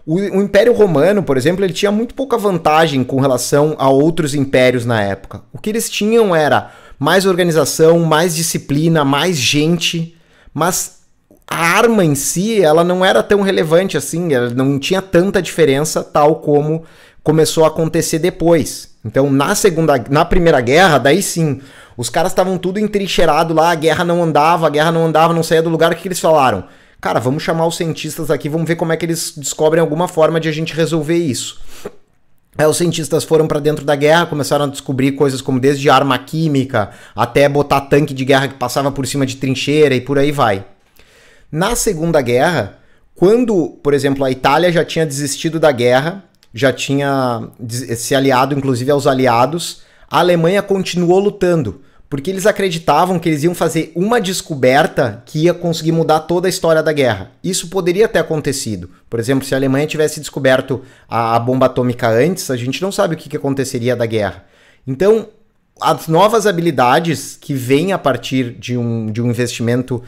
O, o Império Romano, por exemplo, ele tinha muito pouca vantagem com relação a outros impérios na época. O que eles tinham era mais organização, mais disciplina, mais gente, mas a arma em si, ela não era tão relevante assim, ela não tinha tanta diferença tal como começou a acontecer depois. Então, na segunda, na primeira guerra, daí sim, os caras estavam tudo entrincheirado lá, a guerra não andava, a guerra não andava, não saía do lugar, o que, eles falaram? Cara, vamos chamar os cientistas aqui, vamos ver como é que eles descobrem alguma forma de a gente resolver isso. Aí os cientistas foram para dentro da guerra, começaram a descobrir coisas como desde arma química até botar tanque de guerra que passava por cima de trincheira e por aí vai. Na Segunda Guerra, quando, por exemplo, a Itália já tinha desistido da guerra, já tinha se aliado inclusive aos aliados, a Alemanha continuou lutando, porque eles acreditavam que eles iam fazer uma descoberta que ia conseguir mudar toda a história da guerra. Isso poderia ter acontecido. Por exemplo, se a Alemanha tivesse descoberto a, a bomba atômica antes, a gente não sabe o que, que aconteceria da guerra. Então, as novas habilidades que vêm a partir de um, de um investimento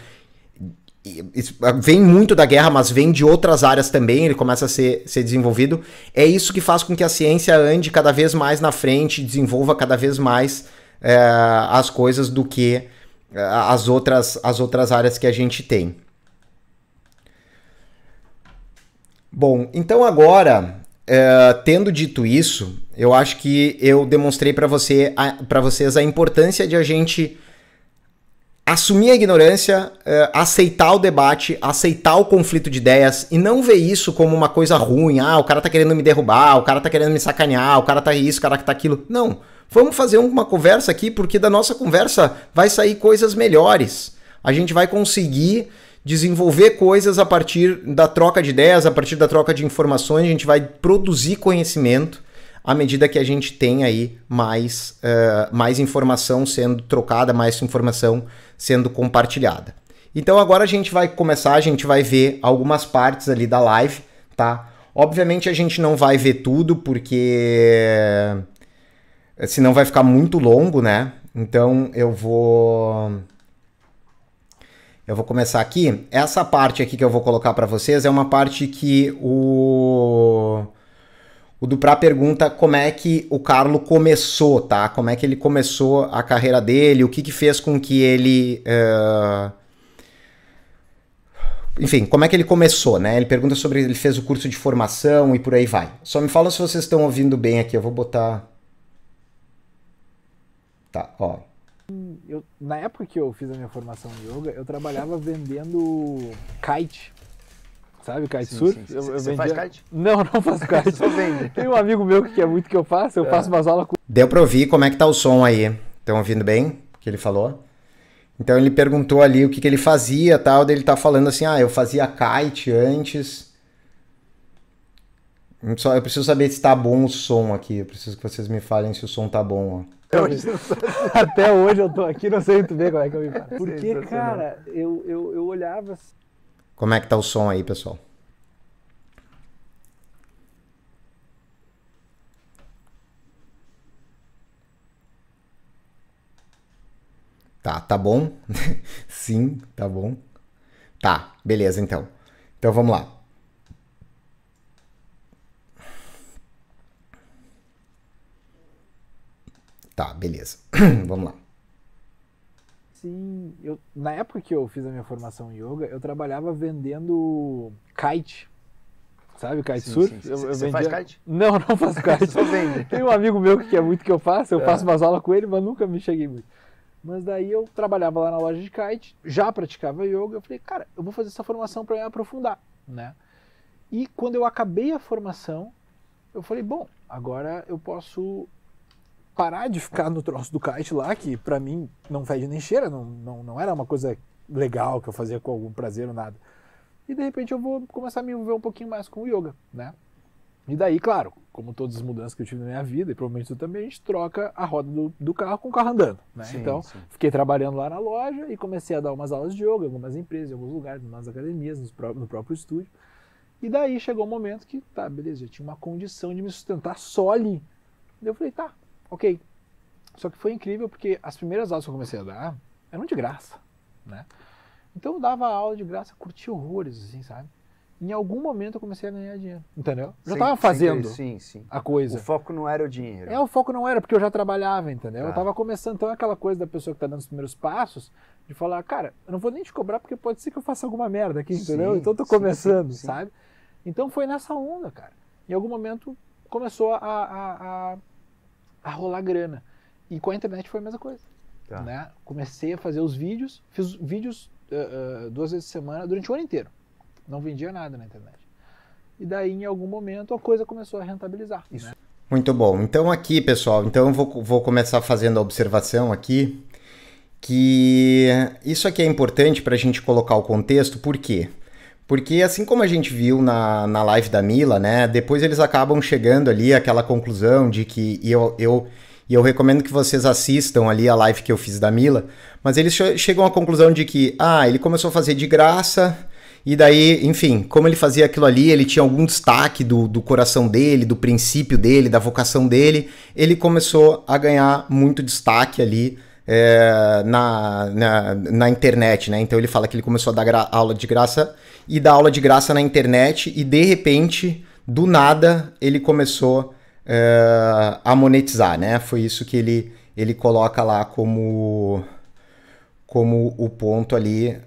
ah, vem muito da guerra, mas vem de outras áreas também, ele começa a ser, ser desenvolvido. É isso que faz com que a ciência ande cada vez mais na frente, desenvolva cada vez mais é, as coisas do que eh, as, outras, as outras áreas que a gente tem. Bom, então agora, é, tendo dito isso, eu acho que eu demonstrei para você, para vocês a importância de a gente assumir a ignorância, eh, aceitar o debate, aceitar o conflito de ideias e não ver isso como uma coisa ruim. Ah, o cara tá querendo me derrubar, o cara tá querendo me sacanear, o cara tá isso, o cara tá aquilo. Não. Vamos fazer uma conversa aqui porque da nossa conversa vai sair coisas melhores. A gente vai conseguir desenvolver coisas a partir da troca de ideias, a partir da troca de informações, a gente vai produzir conhecimento à medida que a gente tem aí mais, uh, mais informação sendo trocada, mais informação sendo compartilhada. Então agora a gente vai começar, a gente vai ver algumas partes ali da live, tá? Obviamente a gente não vai ver tudo, porque eh, senão vai ficar muito longo, né? Então eu vou. Eu vou começar aqui. Essa parte aqui que eu vou colocar para vocês é uma parte que o o Duprá pergunta como é que o Carlo começou, tá? Como é que ele começou a carreira dele, o que, que fez com que ele. Uh... Enfim, como é que ele começou, né? Ele pergunta sobre ele fez o curso de formação e por aí vai. Só me fala se vocês estão ouvindo bem aqui, eu vou botar. Tá, ó. Eu, na época que eu fiz a minha formação de yoga, eu trabalhava vendendo kite Sabe, kite Sim, sim, eu, eu Você vendia... faz kite? Não, não faço kite. Só Tem um amigo meu que quer é muito que eu faça, eu é. faço umas aulas com. Deu pra ouvir como é que tá o som aí. Estão ouvindo bem o que ele falou? Então ele perguntou ali o que, que ele fazia tal, dele ele tá falando assim, ah, eu fazia kite antes. Hum, só, eu preciso saber se tá bom o som aqui, eu preciso que vocês me falem se o som tá bom, ó. Até hoje, Até hoje eu tô aqui, não sei muito bem como é que eu me faço. Porque, cara, eu, eu, eu olhava como é que tá o som aí, pessoal? Tá, tá bom? Sim, tá bom. Tá, beleza então. Então vamos lá. Tá, beleza. vamos lá. Eu, na época que eu fiz a minha formação em yoga, eu trabalhava vendendo kite. Sabe, kite sim, surf? Sim, Eu, Você faz kite? Não, não faço kite. Só vende. Tem um amigo meu que quer é muito que eu faça, eu é. faço umas aulas com ele, mas nunca me cheguei muito. Mas daí eu trabalhava lá na loja de kite, já praticava yoga, eu falei, cara, eu vou fazer essa formação para me aprofundar, né? E quando eu acabei a formação, eu falei, bom, agora eu posso parar de ficar no troço do kite lá, que para mim não fede nem cheira, não, não, não era uma coisa legal que eu fazia com algum prazer ou nada. E de repente eu vou começar a me envolver um pouquinho mais com o yoga, né? E daí, claro, como todas as mudanças que eu tive na minha vida, e provavelmente tu também, a gente troca a roda do, do carro com o carro andando, né? Sim, então, sim. fiquei trabalhando lá na loja e comecei a dar umas aulas de yoga em algumas empresas, em alguns lugares, nas algumas academias, no, no próprio estúdio. E daí chegou o um momento que, tá, beleza, eu tinha uma condição de me sustentar só ali. Eu falei, tá, Ok. Só que foi incrível porque as primeiras aulas que eu comecei a dar eram de graça, né? Então eu dava aula de graça, curtia horrores, assim, sabe? Em algum momento eu comecei a ganhar dinheiro, entendeu? Eu já estava fazendo sim, sim. a coisa. O foco não era o dinheiro. É, o foco não era, porque eu já trabalhava, entendeu? Tá. Eu estava começando, então aquela coisa da pessoa que está dando os primeiros passos, de falar, cara, eu não vou nem te cobrar porque pode ser que eu faça alguma merda aqui, entendeu? Sim, então eu tô começando, sabe? Então foi nessa onda, cara. Em algum momento começou a, a, a a rolar grana. E com a internet foi a mesma coisa. Tá. Né? Comecei a fazer os vídeos, fiz vídeos uh, uh, duas vezes por semana durante o ano inteiro. Não vendia nada na internet. E daí, em algum momento, a coisa começou a rentabilizar. Isso. Né? Muito bom. Então, aqui, pessoal, então eu vou, vou começar fazendo a observação aqui que isso aqui é importante para a gente colocar o contexto, por quê? Porque assim como a gente viu na, na live da Mila, né? Depois eles acabam chegando ali àquela conclusão de que e eu, eu e eu recomendo que vocês assistam ali a live que eu fiz da Mila, mas eles chegam à conclusão de que ah, ele começou a fazer de graça, e daí, enfim, como ele fazia aquilo ali, ele tinha algum destaque do, do coração dele, do princípio dele, da vocação dele, ele começou a ganhar muito destaque ali é, na, na, na, internet, né? Então ele fala que ele começou a dar aula de graça e dar aula de graça na internet e de repente, do nada, ele começou é, a monetizar, né? Foi isso que ele, ele coloca lá como, como o ponto ali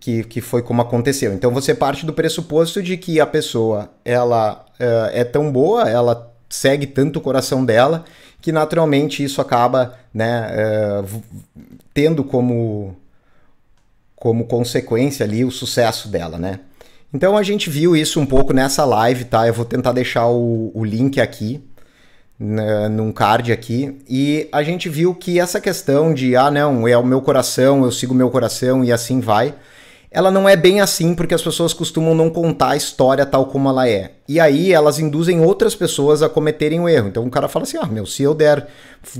que, que foi como aconteceu. Então você parte do pressuposto de que a pessoa ela é, é tão boa, ela segue tanto o coração dela que naturalmente isso acaba né, é, tendo como, como consequência ali o sucesso dela, né? Então a gente viu isso um pouco nessa live, tá? Eu vou tentar deixar o, o link aqui, né, num card aqui, e a gente viu que essa questão de, ah, não, é o meu coração, eu sigo meu coração e assim vai, ela não é bem assim porque as pessoas costumam não contar a história tal como ela é. E aí elas induzem outras pessoas a cometerem o erro. Então o cara fala assim: ah, meu, se eu der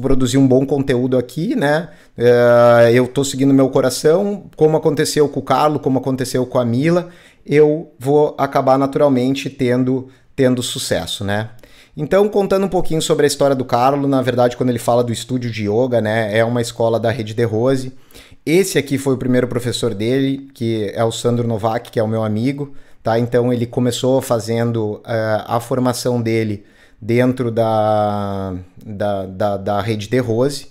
produzir um bom conteúdo aqui, né? Uh, eu tô seguindo meu coração, como aconteceu com o Carlo, como aconteceu com a Mila, eu vou acabar naturalmente tendo, tendo sucesso, né? Então, contando um pouquinho sobre a história do Carlo, na verdade, quando ele fala do estúdio de yoga, né, é uma escola da Rede de Rose. Esse aqui foi o primeiro professor dele, que é o Sandro Novak, que é o meu amigo, tá? Então, ele começou fazendo uh, a formação dele dentro da, da, da, da Rede de Rose,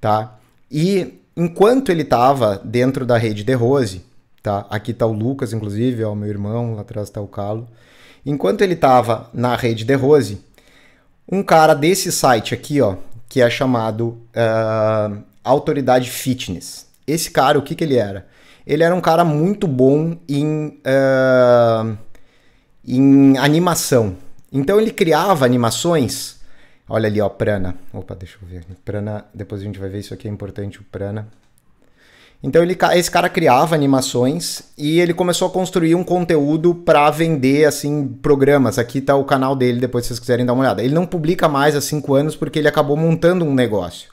tá? E enquanto ele estava dentro da Rede de Rose, tá? Aqui está o Lucas, inclusive, o meu irmão, lá atrás está o Carlo. Enquanto ele estava na Rede de Rose, um cara desse site aqui, ó, que é chamado uh, Autoridade Fitness. Esse cara, o que, que ele era? Ele era um cara muito bom em, uh, em animação. Então ele criava animações. Olha ali, ó, Prana. Opa, deixa eu ver. Prana, depois a gente vai ver isso aqui é importante, o Prana. Então ele, esse cara criava animações e ele começou a construir um conteúdo para vender assim programas. Aqui tá o canal dele, depois se vocês quiserem dar uma olhada. Ele não publica mais há cinco anos porque ele acabou montando um negócio.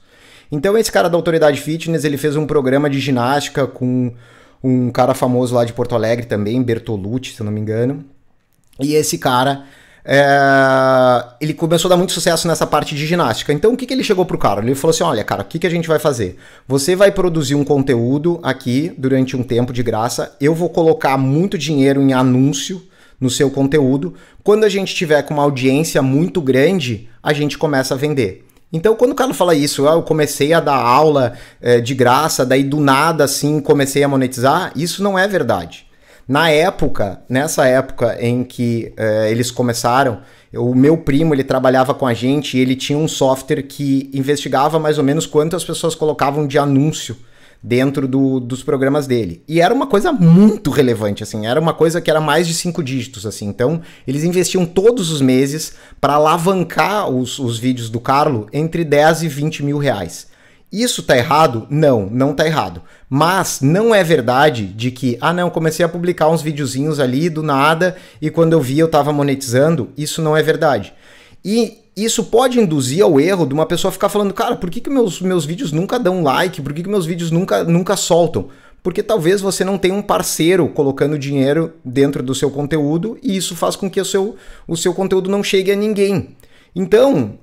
Então esse cara da Autoridade Fitness, ele fez um programa de ginástica com um cara famoso lá de Porto Alegre também, Bertolucci, se eu não me engano. E esse cara é, ele começou a dar muito sucesso nessa parte de ginástica. Então, o que, que ele chegou pro cara? Ele falou assim: olha, cara, o que, que a gente vai fazer? Você vai produzir um conteúdo aqui durante um tempo de graça, eu vou colocar muito dinheiro em anúncio no seu conteúdo. Quando a gente tiver com uma audiência muito grande, a gente começa a vender. Então, quando o cara fala isso, ah, eu comecei a dar aula é, de graça, daí do nada assim comecei a monetizar, isso não é verdade. Na época, nessa época em que é, eles começaram, o meu primo ele trabalhava com a gente e ele tinha um software que investigava mais ou menos quantas pessoas colocavam de anúncio dentro do, dos programas dele. E era uma coisa muito relevante, assim, era uma coisa que era mais de cinco dígitos, assim. Então, eles investiam todos os meses para alavancar os, os vídeos do Carlo entre 10 e 20 mil reais. Isso tá errado? Não, não tá errado. Mas não é verdade de que, ah não, comecei a publicar uns videozinhos ali do nada e quando eu vi eu tava monetizando. Isso não é verdade. E isso pode induzir ao erro de uma pessoa ficar falando, cara, por que, que meus, meus vídeos nunca dão like? Por que, que meus vídeos nunca, nunca soltam? Porque talvez você não tenha um parceiro colocando dinheiro dentro do seu conteúdo e isso faz com que o seu, o seu conteúdo não chegue a ninguém. Então,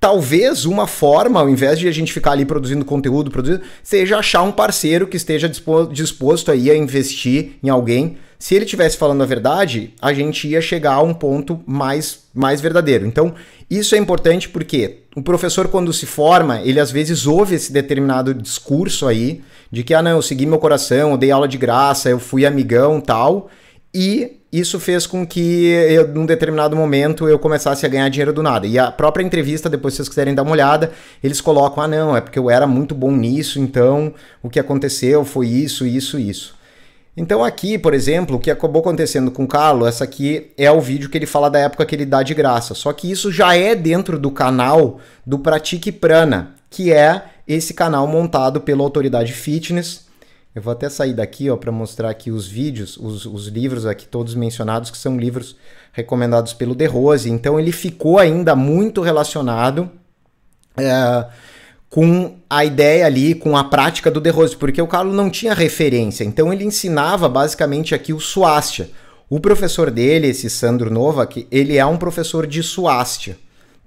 talvez uma forma, ao invés de a gente ficar ali produzindo conteúdo, produzindo, seja achar um parceiro que esteja disposto aí a investir em alguém. Se ele tivesse falando a verdade, a gente ia chegar a um ponto mais, mais verdadeiro. Então, isso é importante porque o professor, quando se forma, ele às vezes ouve esse determinado discurso aí de que, ah, não, eu segui meu coração, eu dei aula de graça, eu fui amigão tal, e isso fez com que eu, num determinado momento eu começasse a ganhar dinheiro do nada. E a própria entrevista, depois se vocês quiserem dar uma olhada, eles colocam: ah, não, é porque eu era muito bom nisso, então o que aconteceu foi isso, isso, isso. Então, aqui, por exemplo, o que acabou acontecendo com o Carlo, essa aqui é o vídeo que ele fala da época que ele dá de graça. Só que isso já é dentro do canal do Pratique Prana, que é esse canal montado pela Autoridade Fitness eu vou até sair daqui para mostrar aqui os vídeos, os, os, livros aqui todos mencionados, que são livros recomendados pelo De Rose. Então ele ficou ainda muito relacionado é, com a ideia ali, com a prática do De Rose, porque o Carlo não tinha referência. Então ele ensinava basicamente aqui o suástia. O professor dele, esse Sandro Novak, ele é um professor de suástia,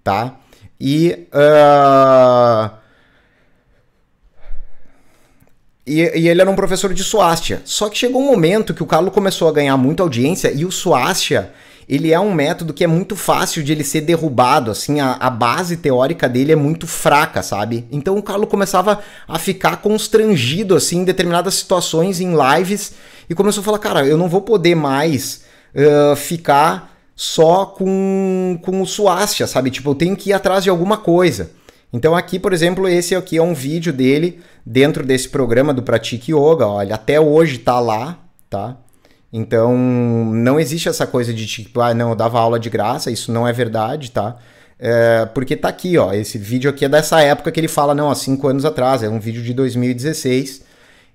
tá? E... Uh e, e, ele era um professor de suástia. Só que chegou um momento que o Carlo começou a ganhar muita audiência e o suástia ele é um método que é muito fácil de ele ser derrubado, assim, a, a, base teórica dele é muito fraca, sabe? Então o Carlo começava a ficar constrangido, assim, em determinadas situações, em lives, e começou a falar, cara, eu não vou poder mais uh, ficar só com, com o suástia, sabe? Tipo, eu tenho que ir atrás de alguma coisa. Então aqui, por exemplo, esse aqui é um vídeo dele dentro desse programa do Pratique Yoga, olha, até hoje tá lá, tá? Então, não existe essa coisa de tipo, ah, não, eu dava aula de graça, isso não é verdade, tá? É, porque tá aqui, ó, esse vídeo aqui é dessa época que ele fala, não, há cinco anos atrás, é um vídeo de 2016.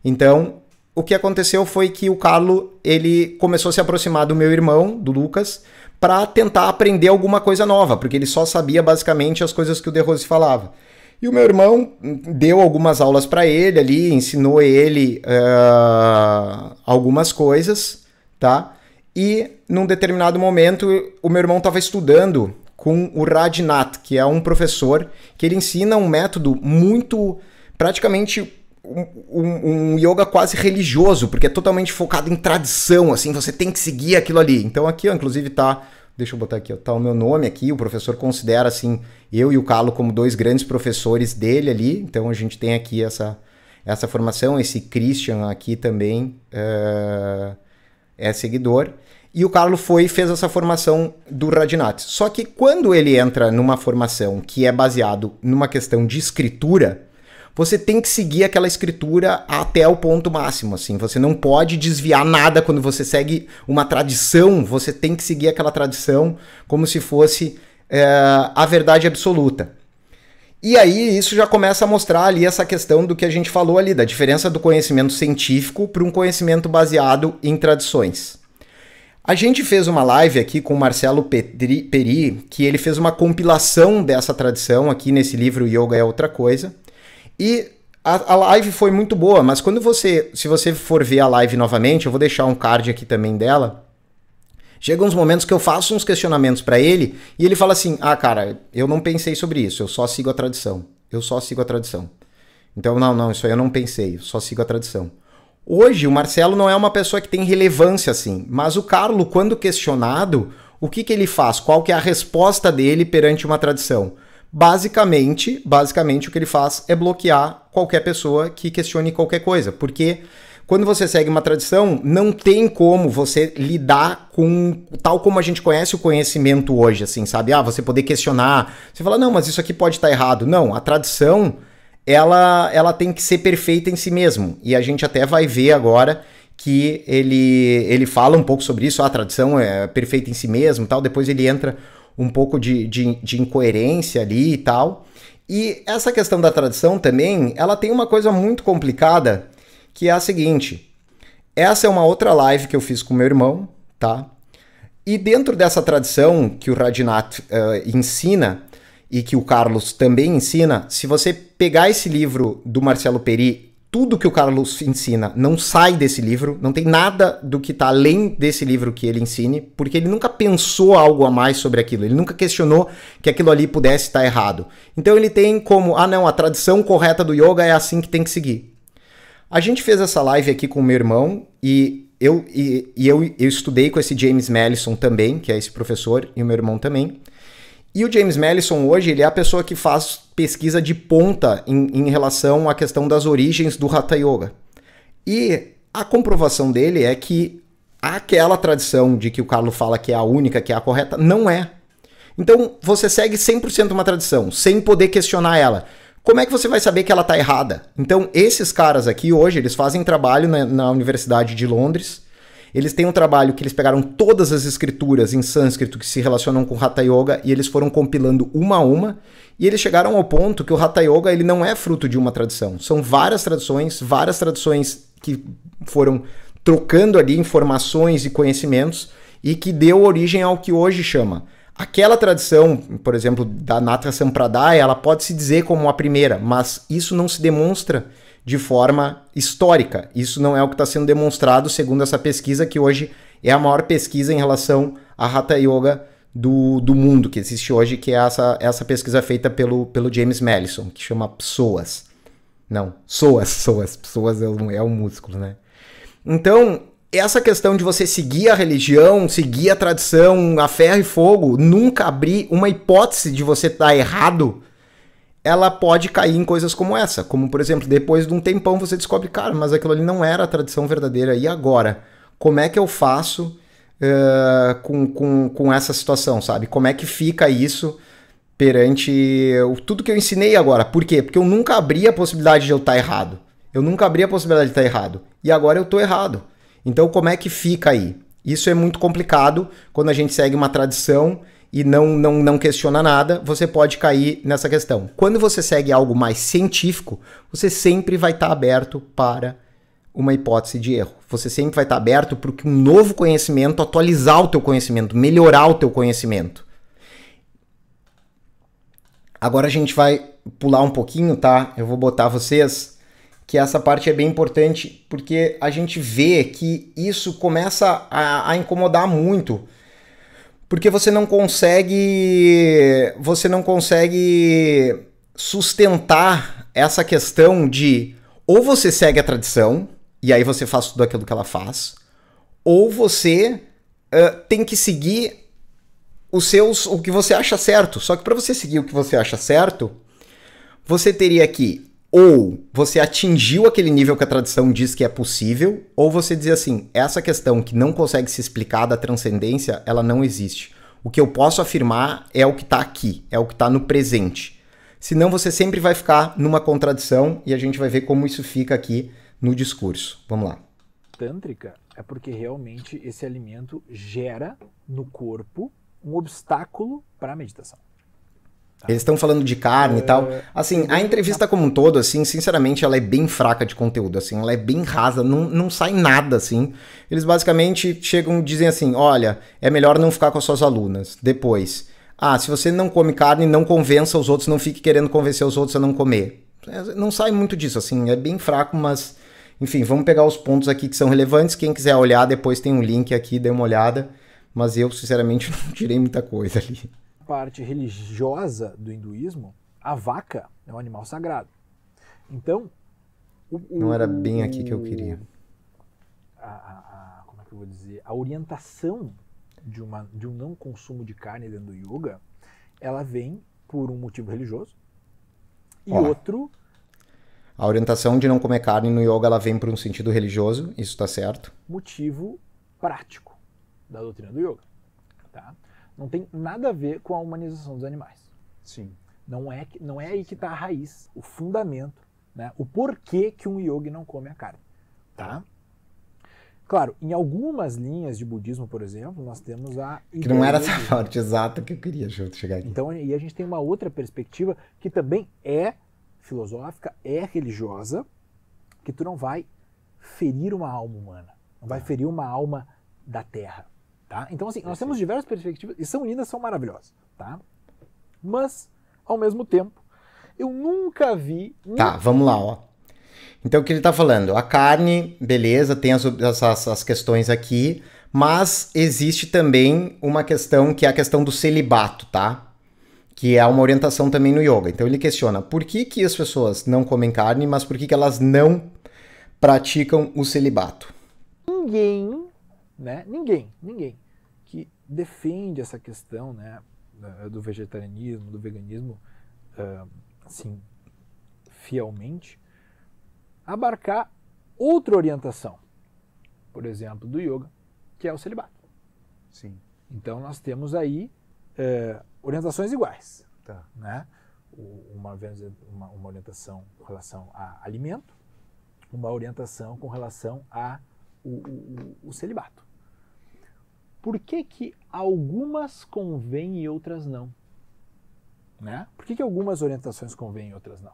Então, o que aconteceu foi que o Carlo, ele começou a se aproximar do meu irmão, do Lucas, para tentar aprender alguma coisa nova, porque ele só sabia basicamente as coisas que o De Rose falava. E o meu irmão deu algumas aulas para ele ali, ensinou ele uh, algumas coisas, tá? E num determinado momento, o meu irmão estava estudando com o Radnat, que é um professor que ele ensina um método muito, praticamente um, um, um, yoga quase religioso, porque é totalmente focado em tradição, assim, você tem que seguir aquilo ali. Então aqui, ó, inclusive, tá deixa eu botar aqui, ó, tá o meu nome aqui, o professor considera assim, eu e o Carlo como dois grandes professores dele ali, então a gente tem aqui essa, essa formação, esse Christian aqui também uh, é seguidor, e o Carlo foi e fez essa formação do Radinat. Só que quando ele entra numa formação que é baseado numa questão de escritura, você tem que seguir aquela escritura até o ponto máximo, assim. Você não pode desviar nada quando você segue uma tradição, você tem que seguir aquela tradição como se fosse é, a verdade absoluta. E aí isso já começa a mostrar ali essa questão do que a gente falou ali, da diferença do conhecimento científico para um conhecimento baseado em tradições. A gente fez uma live aqui com o Marcelo Petri, Peri, que ele fez uma compilação dessa tradição aqui nesse livro Yoga é Outra Coisa. E a, a, live foi muito boa, mas quando você, se você for ver a live novamente, eu vou deixar um card aqui também dela. Chega uns momentos que eu faço uns questionamentos para ele e ele fala assim: "Ah, cara, eu não pensei sobre isso, eu só sigo a tradição. Eu só sigo a tradição". Então, não, não, isso aí eu não pensei, eu só sigo a tradição. Hoje o Marcelo não é uma pessoa que tem relevância assim, mas o Carlo, quando questionado, o que, que ele faz? Qual que é a resposta dele perante uma tradição? Basicamente, basicamente o que ele faz é bloquear qualquer pessoa que questione qualquer coisa, porque quando você segue uma tradição, não tem como você lidar com tal como a gente conhece o conhecimento hoje, assim, sabe? Ah, você poder questionar, você fala, não, mas isso aqui pode estar errado. Não, a tradição, ela, ela tem que ser perfeita em si mesmo. E a gente até vai ver agora que ele, ele fala um pouco sobre isso, ah, a tradição é perfeita em si mesmo tal, depois ele entra um pouco de, de, de incoerência ali e tal. E essa questão da tradição também, ela tem uma coisa muito complicada, que é a seguinte. Essa é uma outra live que eu fiz com meu irmão, tá? E dentro dessa tradição que o Radinat uh, ensina e que o Carlos também ensina, se você pegar esse livro do Marcelo Peri tudo que o Carlos ensina não sai desse livro, não tem nada do que está além desse livro que ele ensine, porque ele nunca pensou algo a mais sobre aquilo, ele nunca questionou que aquilo ali pudesse estar tá errado. Então ele tem como, ah não, a tradição correta do yoga é assim que tem que seguir. A gente fez essa live aqui com o meu irmão e eu, e, e eu, eu estudei com esse James Mellison também, que é esse professor, e o meu irmão também. E o James Mellison hoje, ele é a pessoa que faz pesquisa de ponta em, em relação à questão das origens do Hatha Yoga. E a comprovação dele é que aquela tradição de que o Carlos fala que é a única, que é a correta, não é. Então, você segue 100% uma tradição, sem poder questionar ela. Como é que você vai saber que ela está errada? Então, esses caras aqui hoje, eles fazem trabalho na, na Universidade de Londres, eles têm um trabalho que eles pegaram todas as escrituras em sânscrito que se relacionam com Hatha Yoga e eles foram compilando uma a uma, e eles chegaram ao ponto que o Hatha Yoga ele não é fruto de uma tradição. São várias tradições, várias tradições que foram trocando ali informações e conhecimentos e que deu origem ao que hoje chama Aquela tradição, por exemplo, da Natra Sampradaya, ela pode se dizer como a primeira, mas isso não se demonstra de forma histórica. Isso não é o que está sendo demonstrado, segundo essa pesquisa, que hoje é a maior pesquisa em relação à Hatha Yoga do, do mundo que existe hoje, que é essa, essa pesquisa feita pelo, pelo James Mellison, que chama Pessoas. Não, soas, soas. Pessoas é o, é o músculo, né? Então, essa questão de você seguir a religião, seguir a tradição, a ferro e fogo, nunca abrir uma hipótese de você estar tá errado ela pode cair em coisas como essa. Como, por exemplo, depois de um tempão você descobre, cara, mas aquilo ali não era a tradição verdadeira. E agora? Como é que eu faço uh, com, com, com essa situação, sabe? Como é que fica isso perante o, tudo que eu ensinei agora? Por quê? Porque eu nunca abri a possibilidade de eu estar tá errado. Eu nunca abri a possibilidade de estar tá errado. E agora eu estou errado. Então, como é que fica aí? Isso é muito complicado quando a gente segue uma tradição e não, não, não questiona nada, você pode cair nessa questão. Quando você segue algo mais científico, você sempre vai estar tá aberto para uma hipótese de erro. Você sempre vai estar tá aberto para um novo conhecimento atualizar o teu conhecimento, melhorar o teu conhecimento. Agora a gente vai pular um pouquinho, tá? Eu vou botar vocês que essa parte é bem importante porque a gente vê que isso começa a, a incomodar muito porque você não consegue você não consegue sustentar essa questão de ou você segue a tradição e aí você faz tudo aquilo que ela faz, ou você uh, tem que seguir os seus o que você acha certo. Só que para você seguir o que você acha certo, você teria que ou você atingiu aquele nível que a tradição diz que é possível, ou você diz assim, essa questão que não consegue se explicar da transcendência, ela não existe. O que eu posso afirmar é o que está aqui, é o que está no presente. Senão você sempre vai ficar numa contradição e a gente vai ver como isso fica aqui no discurso. Vamos lá. Tântrica é porque realmente esse alimento gera no corpo um obstáculo para a meditação. Eles estão falando de carne é... e tal. É, assim, a entrevista como um todo, assim, sinceramente, ela é bem fraca de conteúdo, assim, ela é bem rasa, não, não sai nada, assim. Eles basicamente chegam e dizem assim, olha, é melhor não ficar com as suas alunas. Depois, ah, se você não come carne, não convença os outros, não fique querendo convencer os outros a não comer. É, não sai muito disso, assim, é bem fraco, mas... Enfim, vamos pegar os pontos aqui que são relevantes. Quem quiser olhar, depois tem um link aqui, dê uma olhada. Mas eu, sinceramente, não tirei muita coisa ali parte religiosa do hinduísmo, a vaca é um animal sagrado. Então. O, Não era bem aqui que eu queria. A, a, a, como é que eu vou dizer? A orientação de, uma, de um não consumo de carne dentro do yoga, ela vem por um motivo religioso e outro. A orientação de não comer carne no yoga ela vem por um sentido religioso, isso está certo. Motivo prático da doutrina do yoga não tem nada a ver com a humanização dos animais. Sim. Não é, não é aí que está a raiz, o fundamento, né? o porquê que um yogi não come a carne. Tá? tá. Claro, em algumas linhas de budismo, por exemplo, nós temos a. Que não era essa parte exata que eu queria, chegar aqui. Então, e a gente tem uma outra perspectiva que também é filosófica, é religiosa, que tu não vai ferir uma alma humana, não vai tá. ferir uma alma da terra. Tá? Então, assim, nós temos diversas perspectivas e são lindas, são maravilhosas. Tá? Mas, ao mesmo tempo, eu nunca vi. Tá, vamos lá, ó. Então, o que ele está falando? A carne, beleza, tem as, as, as, questões aqui, mas existe também uma questão que é a questão do celibato, tá? Que é uma orientação também no yoga. Então, ele questiona por que, que as pessoas não comem carne, mas por que, que elas não praticam o celibato? Ninguém né? Ninguém, ninguém que defende essa questão, né, eh, do vegetarianismo, do veganismo, eh, assim, fielmente, abarcar outra orientação, por exemplo, do yoga, que é o celibato. Sim. Então nós temos aí é, orientações iguais, tá. né? Uma, uma, uma orientação com relação a alimento, uma orientação com relação a o, o, o celibato por que, que algumas convêm e outras não? Né? Por que, que algumas orientações convêm e outras não?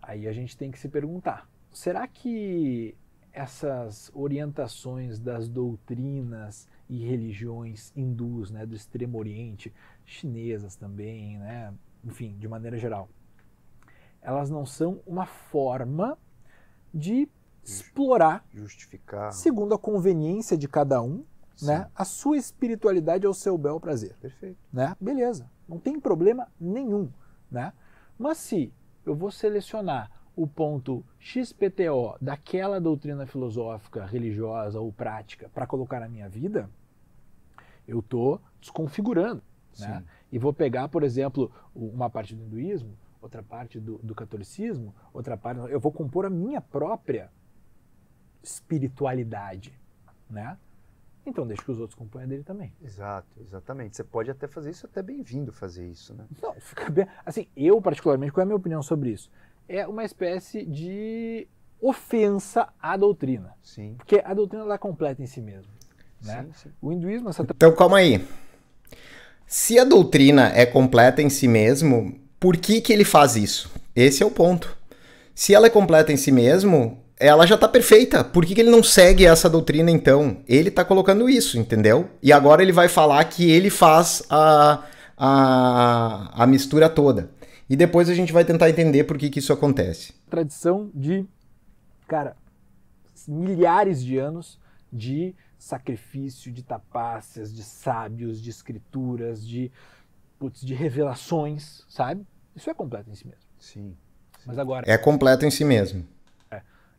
Aí a gente tem que se perguntar: será que essas orientações das doutrinas e religiões hindus, né, do Extremo Oriente, chinesas também, né, enfim, de maneira geral, elas não são uma forma de explorar, justificar, segundo a conveniência de cada um, né? A sua espiritualidade é o seu bel prazer. Perfeito. Né? Beleza, não tem problema nenhum, né? Mas se eu vou selecionar o ponto XPTO daquela doutrina filosófica, religiosa ou prática para colocar na minha vida, eu estou desconfigurando. Né? Sim. E vou pegar, por exemplo, uma parte do hinduísmo, outra parte do, do catolicismo, outra parte. Eu vou compor a minha própria espiritualidade. Né? Então deixa que os outros componham dele também. Exato, exatamente. Você pode até fazer isso, até bem-vindo fazer isso, né? Não, fica bem. Assim, eu particularmente, qual é a minha opinião sobre isso? É uma espécie de ofensa à doutrina. Sim. Porque a doutrina ela é completa em si mesma. Né? Sim, sim. O hinduísmo. Essa... Então calma aí. Se a doutrina é completa em si mesmo, por que, que ele faz isso? Esse é o ponto. Se ela é completa em si mesmo, ela já está perfeita. Por que, que ele não segue essa doutrina então? Ele está colocando isso, entendeu? E agora ele vai falar que ele faz a, a, a mistura toda. E depois a gente vai tentar entender por que, que isso acontece. Tradição de, cara, milhares de anos de sacrifício, de tapácias, de sábios, de escrituras, de, putz, de revelações, sabe? Isso é completo em si mesmo. Sim. Mas agora. É completo em si mesmo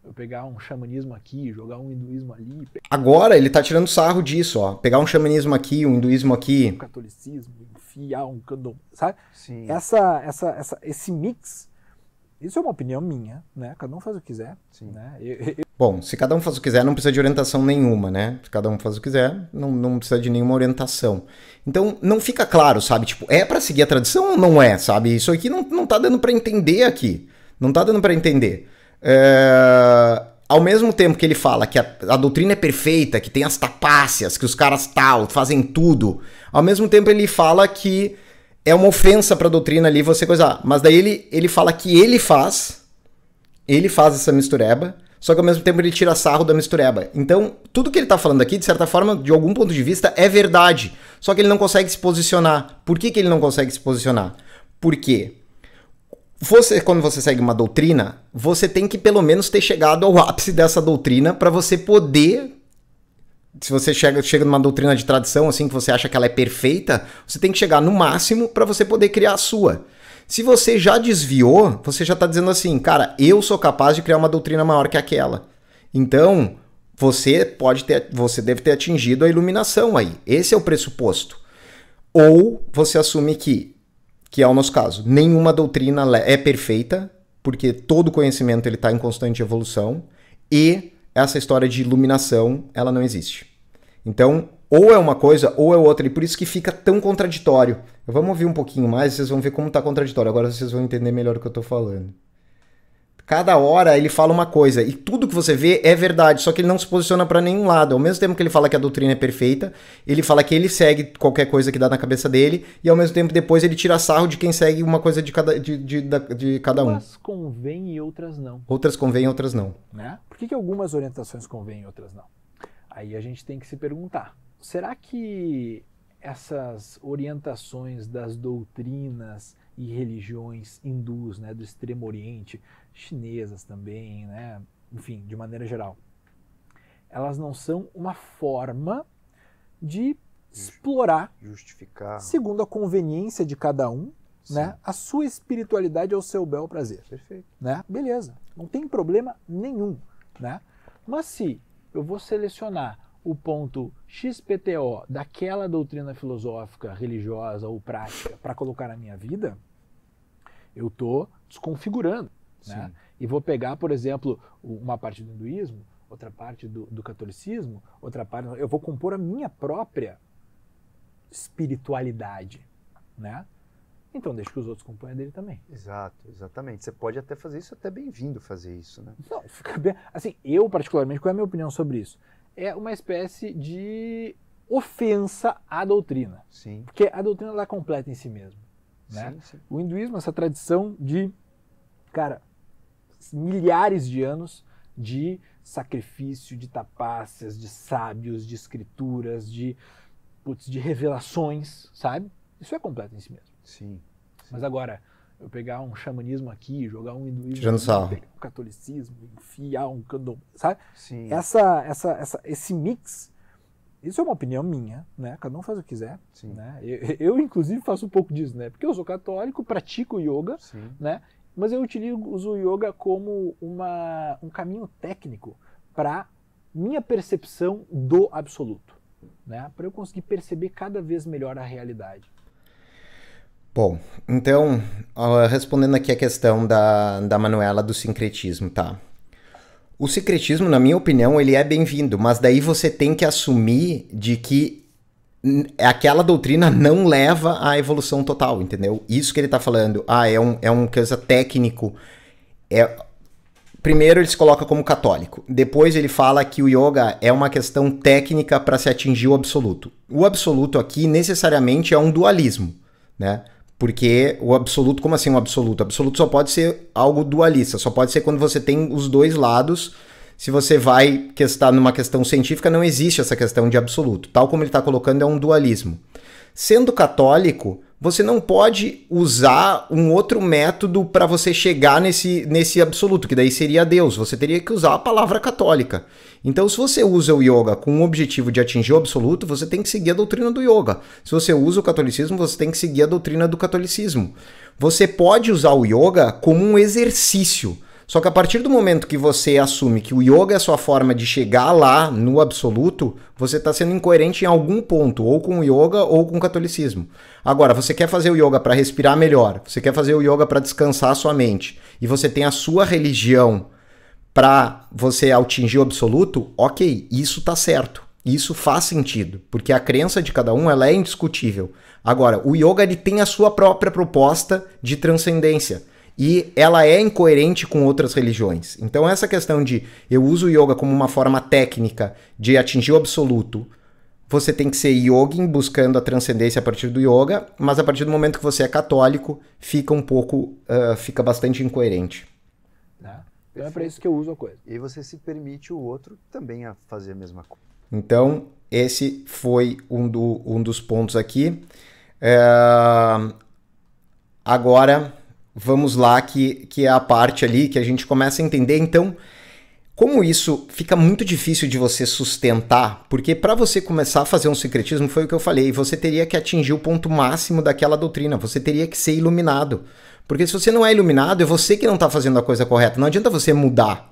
eu pegar um xamanismo aqui, jogar um hinduísmo ali. Agora ele tá tirando sarro disso, ó. Pegar um xamanismo aqui, um hinduísmo aqui. Um catolicismo, enfiar um candomblé, sabe? Sim. Essa, essa, essa, esse mix, isso é uma opinião minha, né? Cada um faz o que quiser, Sim. né? Eu, eu... Bom, se cada um faz o que quiser, não precisa de orientação nenhuma, né? Se cada um faz o que quiser, não, não precisa de nenhuma orientação. Então, não fica claro, sabe? Tipo, é para seguir a tradição ou não é, sabe? Isso aqui não, não tá dando para entender aqui. Não tá dando para entender. É, ao mesmo tempo que ele fala que a, a, doutrina é perfeita, que tem as tapácias, que os caras tal, fazem tudo, ao mesmo tempo ele fala que é uma ofensa para a doutrina ali você coisar. Mas daí ele, ele fala que ele faz, ele faz essa mistureba, só que ao mesmo tempo ele tira sarro da mistureba. Então, tudo que ele está falando aqui, de certa forma, de algum ponto de vista, é verdade. Só que ele não consegue se posicionar. Por que, que ele não consegue se posicionar? Por quê? você, quando você segue uma doutrina, você tem que pelo menos ter chegado ao ápice dessa doutrina para você poder. Se você chega, chega numa doutrina de tradição, assim, que você acha que ela é perfeita, você tem que chegar no máximo para você poder criar a sua. Se você já desviou, você já está dizendo assim, cara, eu sou capaz de criar uma doutrina maior que aquela. Então, você pode ter, você deve ter atingido a iluminação aí. Esse é o pressuposto. Ou você assume que que é o nosso caso. Nenhuma doutrina é perfeita, porque todo conhecimento ele está em constante evolução e essa história de iluminação ela não existe. Então, ou é uma coisa ou é outra, e por isso que fica tão contraditório. Vamos ouvir um pouquinho mais, vocês vão ver como está contraditório. Agora vocês vão entender melhor o que eu estou falando. Cada hora ele fala uma coisa e tudo que você vê é verdade, só que ele não se posiciona para nenhum lado. Ao mesmo tempo que ele fala que a doutrina é perfeita, ele fala que ele segue qualquer coisa que dá na cabeça dele e ao mesmo tempo depois ele tira sarro de quem segue uma coisa de cada, de, de, de, de cada um. Umas convém e outras não. Outras convém e outras não. Né? Por que, que algumas orientações convêm e outras não? Aí a gente tem que se perguntar: será que essas orientações das doutrinas e religiões hindus, né, do Extremo Oriente, chinesas também, né? enfim, de maneira geral. Elas não são uma forma de explorar, justificar, segundo a conveniência de cada um, né? A sua espiritualidade ao seu bel prazer. Perfeito. Né? Beleza. Não tem problema nenhum, né? Mas se eu vou selecionar o ponto XPTO daquela doutrina filosófica, religiosa ou prática para colocar na minha vida, eu estou desconfigurando. Né? E vou pegar, por exemplo, uma parte do hinduísmo, outra parte do, do catolicismo, outra parte. Eu vou compor a minha própria espiritualidade, né? Então deixa que os outros componham dele também. Exato, exatamente. Você pode até fazer isso, até bem-vindo fazer isso, né? Não, fica bem. Assim, eu particularmente, qual é a minha opinião sobre isso? É uma espécie de ofensa à doutrina. Sim. Porque a doutrina ela é completa em si mesma. Né? Sim, sim. O hinduísmo, essa tradição de, cara, milhares de anos de sacrifício, de tapácias, de sábios, de escrituras, de, putz, de revelações, sabe? Isso é completo em si mesmo. Sim. sim. Mas agora, eu pegar um xamanismo aqui, jogar um hinduísmo, aqui, um catolicismo, enfiar um candomblé, sabe? Sim. Essa, essa, essa, esse mix, isso é uma opinião minha, né? Cada um faz o que quiser, Sim. né? Eu, eu, inclusive faço um pouco disso, né? Porque eu sou católico, pratico yoga, Sim. né? mas eu utilizo o yoga como uma, um caminho técnico para minha percepção do absoluto, né? para eu conseguir perceber cada vez melhor a realidade. Bom, então, respondendo aqui a questão da, da Manuela do sincretismo, tá? O sincretismo, na minha opinião, ele é bem-vindo, mas daí você tem que assumir de que é aquela doutrina não leva à evolução total, entendeu? Isso que ele está falando, ah, é um, é um coisa técnico. É... Primeiro ele se coloca como católico. Depois ele fala que o yoga é uma questão técnica para se atingir o absoluto. O absoluto aqui necessariamente é um dualismo, né? Porque o absoluto, como assim o um absoluto? O absoluto só pode ser algo dualista, só pode ser quando você tem os dois lados se você vai questar numa questão científica, não existe essa questão de absoluto. Tal como ele está colocando, é um dualismo. Sendo católico, você não pode usar um outro método para você chegar nesse, nesse absoluto, que daí seria Deus. Você teria que usar a palavra católica. Então, se você usa o yoga com o objetivo de atingir o absoluto, você tem que seguir a doutrina do yoga. Se você usa o catolicismo, você tem que seguir a doutrina do catolicismo. Você pode usar o yoga como um exercício. Só que a partir do momento que você assume que o yoga é a sua forma de chegar lá no absoluto, você está sendo incoerente em algum ponto, ou com o yoga ou com o catolicismo. Agora, você quer fazer o yoga para respirar melhor, você quer fazer o yoga para descansar a sua mente, e você tem a sua religião para você atingir o absoluto, ok, isso está certo. Isso faz sentido, porque a crença de cada um ela é indiscutível. Agora, o yoga ele tem a sua própria proposta de transcendência e ela é incoerente com outras religiões. Então, essa questão de eu uso o yoga como uma forma técnica de atingir o absoluto, você tem que ser yogin buscando a transcendência a partir do yoga, mas a partir do momento que você é católico, fica um pouco, uh, fica bastante incoerente. Tá, então é para isso que eu uso a coisa. E você se permite o outro também a fazer a mesma coisa. Então, esse foi um, do, um dos pontos aqui. agora vamos lá, que, que é a parte ali que a gente começa a entender. Então, como isso fica muito difícil de você sustentar, porque para você começar a fazer um secretismo, foi o que eu falei, você teria que atingir o ponto máximo daquela doutrina, você teria que ser iluminado. Porque se você não é iluminado, é você que não está fazendo a coisa correta, não adianta você mudar.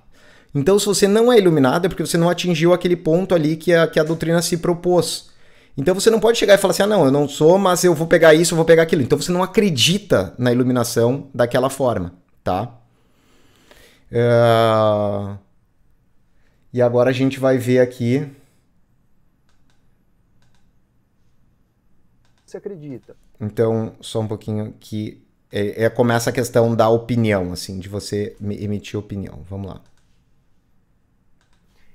Então, se você não é iluminado, é porque você não atingiu aquele ponto ali que a, que a doutrina se propôs. Então você não pode chegar e falar assim: ah, não, eu não sou, mas eu vou pegar isso, eu vou pegar aquilo. Então você não acredita na iluminação daquela forma, tá? Eh, e agora a gente vai ver aqui. Você acredita? Então, só um pouquinho que é, é, começa a questão da opinião, assim, de você emitir opinião. Vamos lá.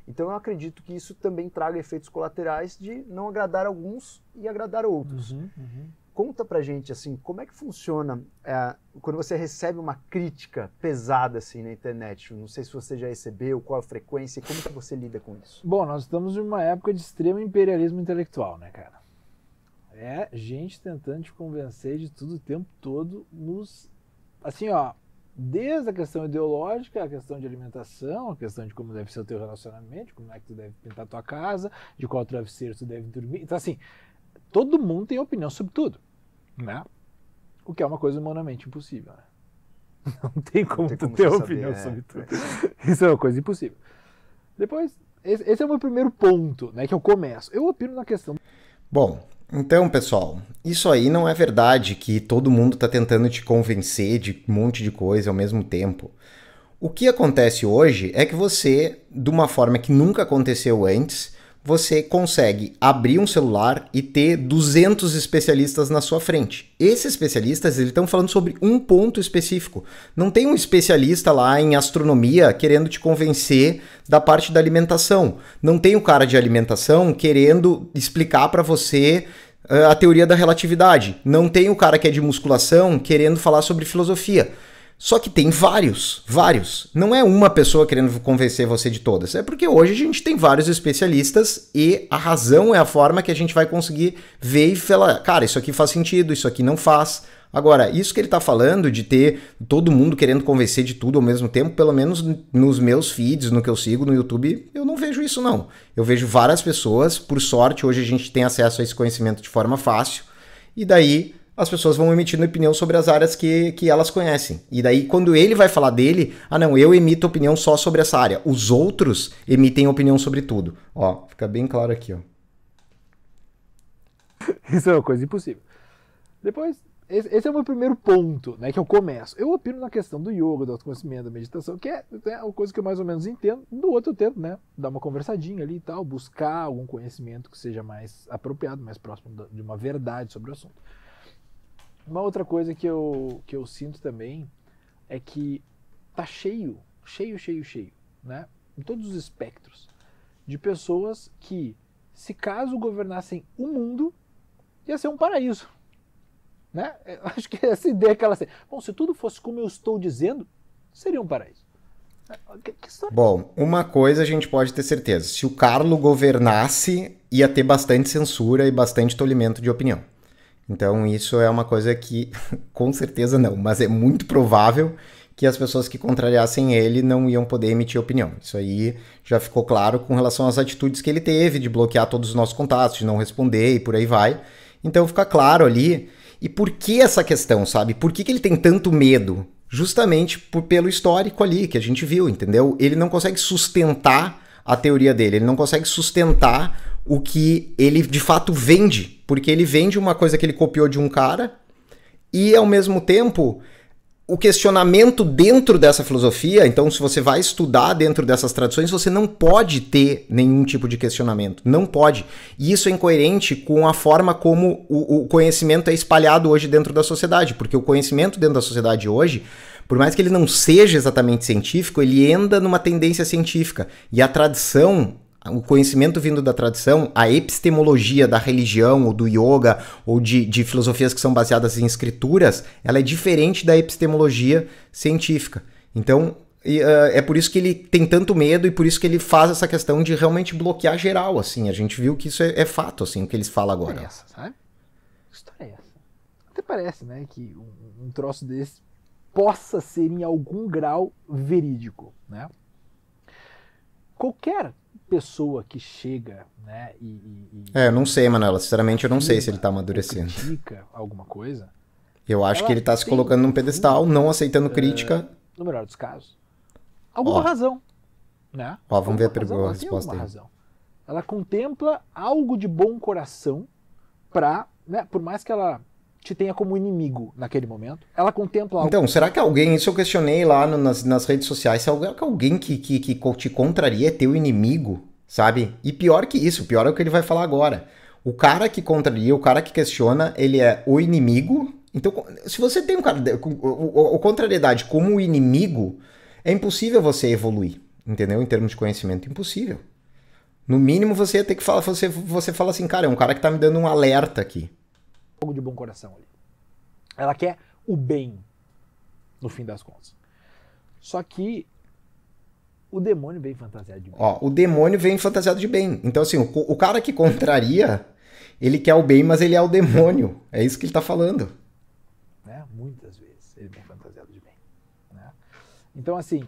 Então eu acredito que isso também traga efeitos colaterais de não agradar alguns e agradar outros. Uhum, uhum. Conta pra gente, assim, como é que funciona é, quando você recebe uma crítica pesada, assim, na internet? Não sei se você já recebeu, qual a frequência, como que você lida com isso? Bom, nós estamos em uma época de extremo imperialismo intelectual, né, cara? É gente tentando te convencer de tudo o tempo todo nos... Assim, ó, desde a questão ideológica, a questão de alimentação, a questão de como deve ser o teu relacionamento, como é que tu deve pintar a tua casa, de qual travesseiro tu deve dormir. Então, assim, todo mundo tem opinião sobre tudo, né? O que é uma coisa humanamente impossível, né? Não tem como Não tem tu ter opinião é, sobre tudo. É Isso é uma coisa impossível. Depois, esse, é o meu primeiro ponto, né, que eu começo. Eu opino na questão. Bom, então, pessoal, isso aí não é verdade que todo mundo está tentando te convencer de um monte de coisa ao mesmo tempo. O que acontece hoje é que você, de uma forma que nunca aconteceu antes, você consegue abrir um celular e ter 200 especialistas na sua frente. Esses especialistas eles estão falando sobre um ponto específico. Não tem um especialista lá em astronomia querendo te convencer da parte da alimentação. Não tem o um cara de alimentação querendo explicar para você eh, a teoria da relatividade. Não tem o um cara que é de musculação querendo falar sobre filosofia. Só que tem vários, vários. Não é uma pessoa querendo convencer você de todas. É porque hoje a gente tem vários especialistas e a razão é a forma que a gente vai conseguir ver e falar, cara, isso aqui faz sentido, isso aqui não faz. Agora, isso que ele está falando de ter todo mundo querendo convencer de tudo ao mesmo tempo, pelo menos nos meus feeds, no que eu sigo no YouTube, eu não vejo isso não. Eu vejo várias pessoas, por sorte, hoje a gente tem acesso a esse conhecimento de forma fácil. E daí as pessoas vão emitindo opinião sobre as áreas que, que elas conhecem. E daí, quando ele vai falar dele, ah não, eu emito opinião só sobre essa área. Os outros emitem opinião sobre tudo. Ó, fica bem claro aqui, ó. Isso é uma coisa impossível. Depois, esse, esse é o meu primeiro ponto, né, que eu começo. Eu opino na questão do yoga, do autoconhecimento, da meditação, que é, é uma coisa que eu mais ou menos entendo. Do outro eu tento, né, dar uma conversadinha ali e tal, buscar algum conhecimento que seja mais apropriado, mais próximo de uma verdade sobre o assunto. Uma outra coisa que eu, que eu sinto também é que tá cheio, cheio, cheio, cheio, né? Em todos os espectros de pessoas que, se caso governassem o mundo, ia ser um paraíso, né? Eu acho que essa ideia que ela tem. Bom, se tudo fosse como eu estou dizendo, seria um paraíso. É, é Bom, uma coisa a gente pode ter certeza: se o Carlo governasse, ia ter bastante censura e bastante tolimento de opinião. Então, isso é uma coisa que, com certeza não, mas é muito provável que as pessoas que contrariassem ele não iam poder emitir opinião. Isso aí já ficou claro com relação às atitudes que ele teve de bloquear todos os nossos contatos, de não responder e por aí vai. Então fica claro ali. E por que essa questão, sabe? Por que, que ele tem tanto medo? Justamente por, pelo histórico ali que a gente viu, entendeu? Ele não consegue sustentar a teoria dele, ele não consegue sustentar o que ele de fato vende porque ele vende uma coisa que ele copiou de um cara e ao mesmo tempo o questionamento dentro dessa filosofia, então se você vai estudar dentro dessas tradições, você não pode ter nenhum tipo de questionamento, não pode. E isso é incoerente com a forma como o, o conhecimento é espalhado hoje dentro da sociedade, porque o conhecimento dentro da sociedade hoje por mais que ele não seja exatamente científico, ele anda numa tendência científica. E a tradição o conhecimento vindo da tradição, a epistemologia da religião ou do yoga ou de, de, filosofias que são baseadas em escrituras, ela é diferente da epistemologia científica. Então, ah, é por isso que ele tem tanto medo e por isso que ele faz essa questão de realmente bloquear geral, assim. A gente viu que isso é, é fato, assim, o que eles falam agora. É essa, sabe? Que história é essa? Até parece, né, que um, um troço desse possa ser em algum grau verídico, né? Qualquer pessoa que chega, né? E, e, é, não sei, Manuela. Sinceramente, eu não sei se ele tá amadurecendo. Critica alguma coisa. Eu acho que ele tá se colocando num pedestal, não aceitando é, crítica. no melhor dos casos. Alguma Ó. razão. Né? Ó, vamos ver a, razão, a resposta aí. Razão. Ela contempla algo de bom coração pra, né? Por mais que ela te tenha como inimigo naquele momento. Ela contempla algo. Então, será que alguém, isso eu questionei lá no, nas, nas redes sociais, será que alguém que, que, que te contraria é teu inimigo, sabe? E pior que isso, pior é o que ele vai falar agora. O cara que contraria, o cara que questiona, ele é o inimigo. Então, se você tem um cara, o, contrariedade como inimigo, é impossível você evoluir, entendeu? Em termos de conhecimento, impossível. No mínimo, você ia ter que falar, você, você fala assim, cara, é um cara que tá me dando um alerta aqui algo de bom coração ali. Ela quer o bem, no fim das contas. Só que o demônio vem fantasiado de bem. Ó, o demônio vem fantasiado de bem. Então, assim, o, o cara que contraria, ele quer o bem, mas ele é o demônio. É isso que ele está falando. Né? Muitas vezes ele vem fantasiado de bem. Né? Então, assim,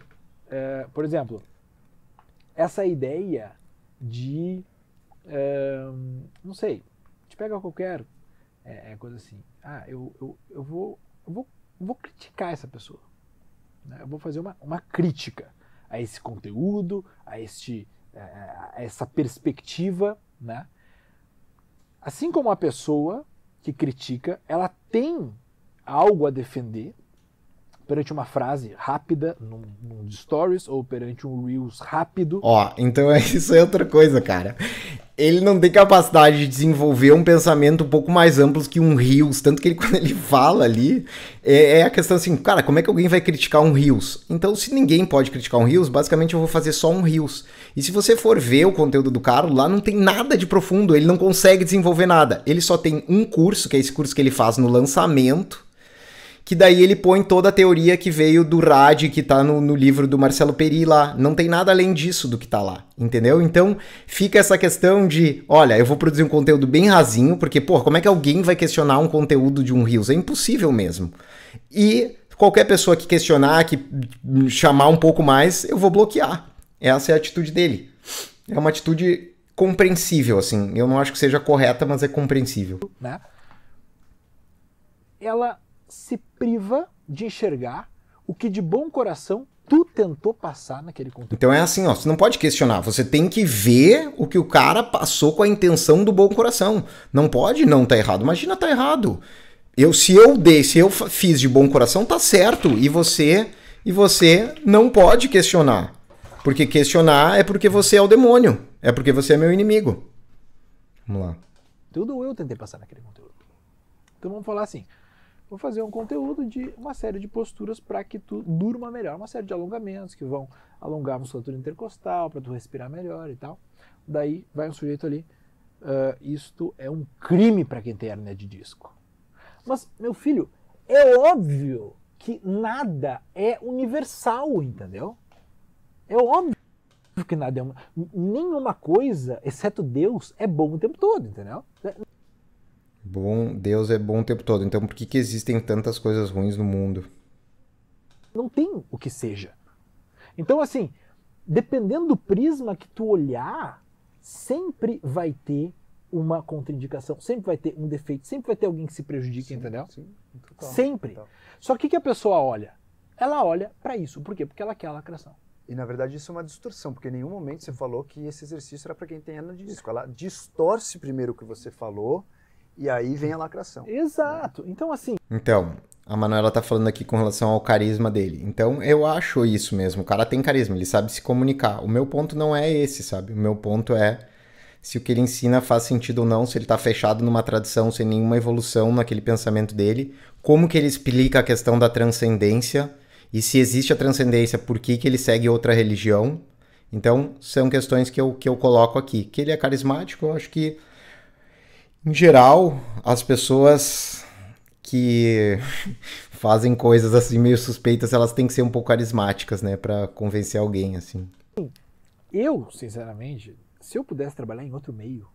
é, por exemplo, essa ideia de. É, não sei, te pega qualquer é, é coisa assim. Ah, eu, eu, eu, vou, eu vou, vou criticar essa pessoa. Né? Eu vou fazer uma, uma crítica a esse conteúdo, a, este, a essa perspectiva. Né? Assim como a pessoa que critica, ela tem algo a defender perante uma frase rápida num, num stories ou perante um reels rápido. Ó, então é isso é outra coisa, cara ele não tem capacidade de desenvolver um pensamento um pouco mais amplo que um Rios. Tanto que ele, quando ele fala ali, é, é, a questão assim, cara, como é que alguém vai criticar um Rios? Então, se ninguém pode criticar um Rios, basicamente eu vou fazer só um Rios. E se você for ver o conteúdo do Carlos, lá não tem nada de profundo, ele não consegue desenvolver nada. Ele só tem um curso, que é esse curso que ele faz no lançamento que daí ele põe toda a teoria que veio do Rad, que tá no, no, livro do Marcelo Peri lá. Não tem nada além disso do que tá lá, entendeu? Então fica essa questão de, olha, eu vou produzir um conteúdo bem rasinho, porque, pô, como é que alguém vai questionar um conteúdo de um Rios? É impossível mesmo. E qualquer pessoa que questionar, que chamar um pouco mais, eu vou bloquear. Essa é a atitude dele. É uma atitude compreensível, assim. Eu não acho que seja correta, mas é compreensível. Né? Ela se priva de enxergar o que de bom coração tu tentou passar naquele conteúdo. Então é assim, ó, você não pode questionar, você tem que ver o que o cara passou com a intenção do bom coração. Não pode, não tá errado. Imagina tá errado. Eu se eu dei, se eu fiz de bom coração, tá certo. E você e você não pode questionar. Porque questionar é porque você é o demônio, é porque você é meu inimigo. Vamos lá. Tudo eu tentei passar naquele conteúdo. Então vamos falar assim, vou fazer um conteúdo de uma série de posturas para que tu durma melhor, uma série de alongamentos que vão alongar a musculatura intercostal para tu respirar melhor e tal. Daí vai um sujeito ali, uh, isto é um crime para quem tem hernia de disco. Mas meu filho, é óbvio que nada é universal, entendeu? É óbvio que nada é uma, nenhuma coisa, exceto Deus, é bom o tempo todo, entendeu? Bom, Deus é bom o tempo todo. Então por que, que existem tantas coisas ruins no mundo? Não tem o que seja. Então, assim, dependendo do prisma que tu olhar, sempre vai ter uma contraindicação, sempre vai ter um defeito, sempre vai ter alguém que se prejudique, sim, entendeu? Sim, total, sempre. Só que o que a pessoa olha? Ela olha para isso. Por quê? Porque ela quer a lacração. E na verdade isso é uma distorção, porque em nenhum momento você falou que esse exercício era para quem tem ano de disco. Ela distorce primeiro o que você falou e aí vem a lacração. Né? Exato. Né? Então, assim. Então, a Manuela tá falando aqui com relação ao carisma dele. Então, eu acho isso mesmo. O cara tem carisma, ele sabe se comunicar. O meu ponto não é esse, sabe? O meu ponto é se o que ele ensina faz sentido ou não, se ele tá fechado numa tradição, sem nenhuma evolução naquele pensamento dele. Como que ele explica a questão da transcendência e se existe a transcendência, por que, que ele segue outra religião? Então, são questões que eu, que eu coloco aqui. Que ele é carismático, eu acho que em geral, as pessoas que fazem coisas assim meio suspeitas, elas têm que ser um pouco carismáticas, né, para convencer alguém assim. Eu, sinceramente, se eu pudesse trabalhar em outro meio,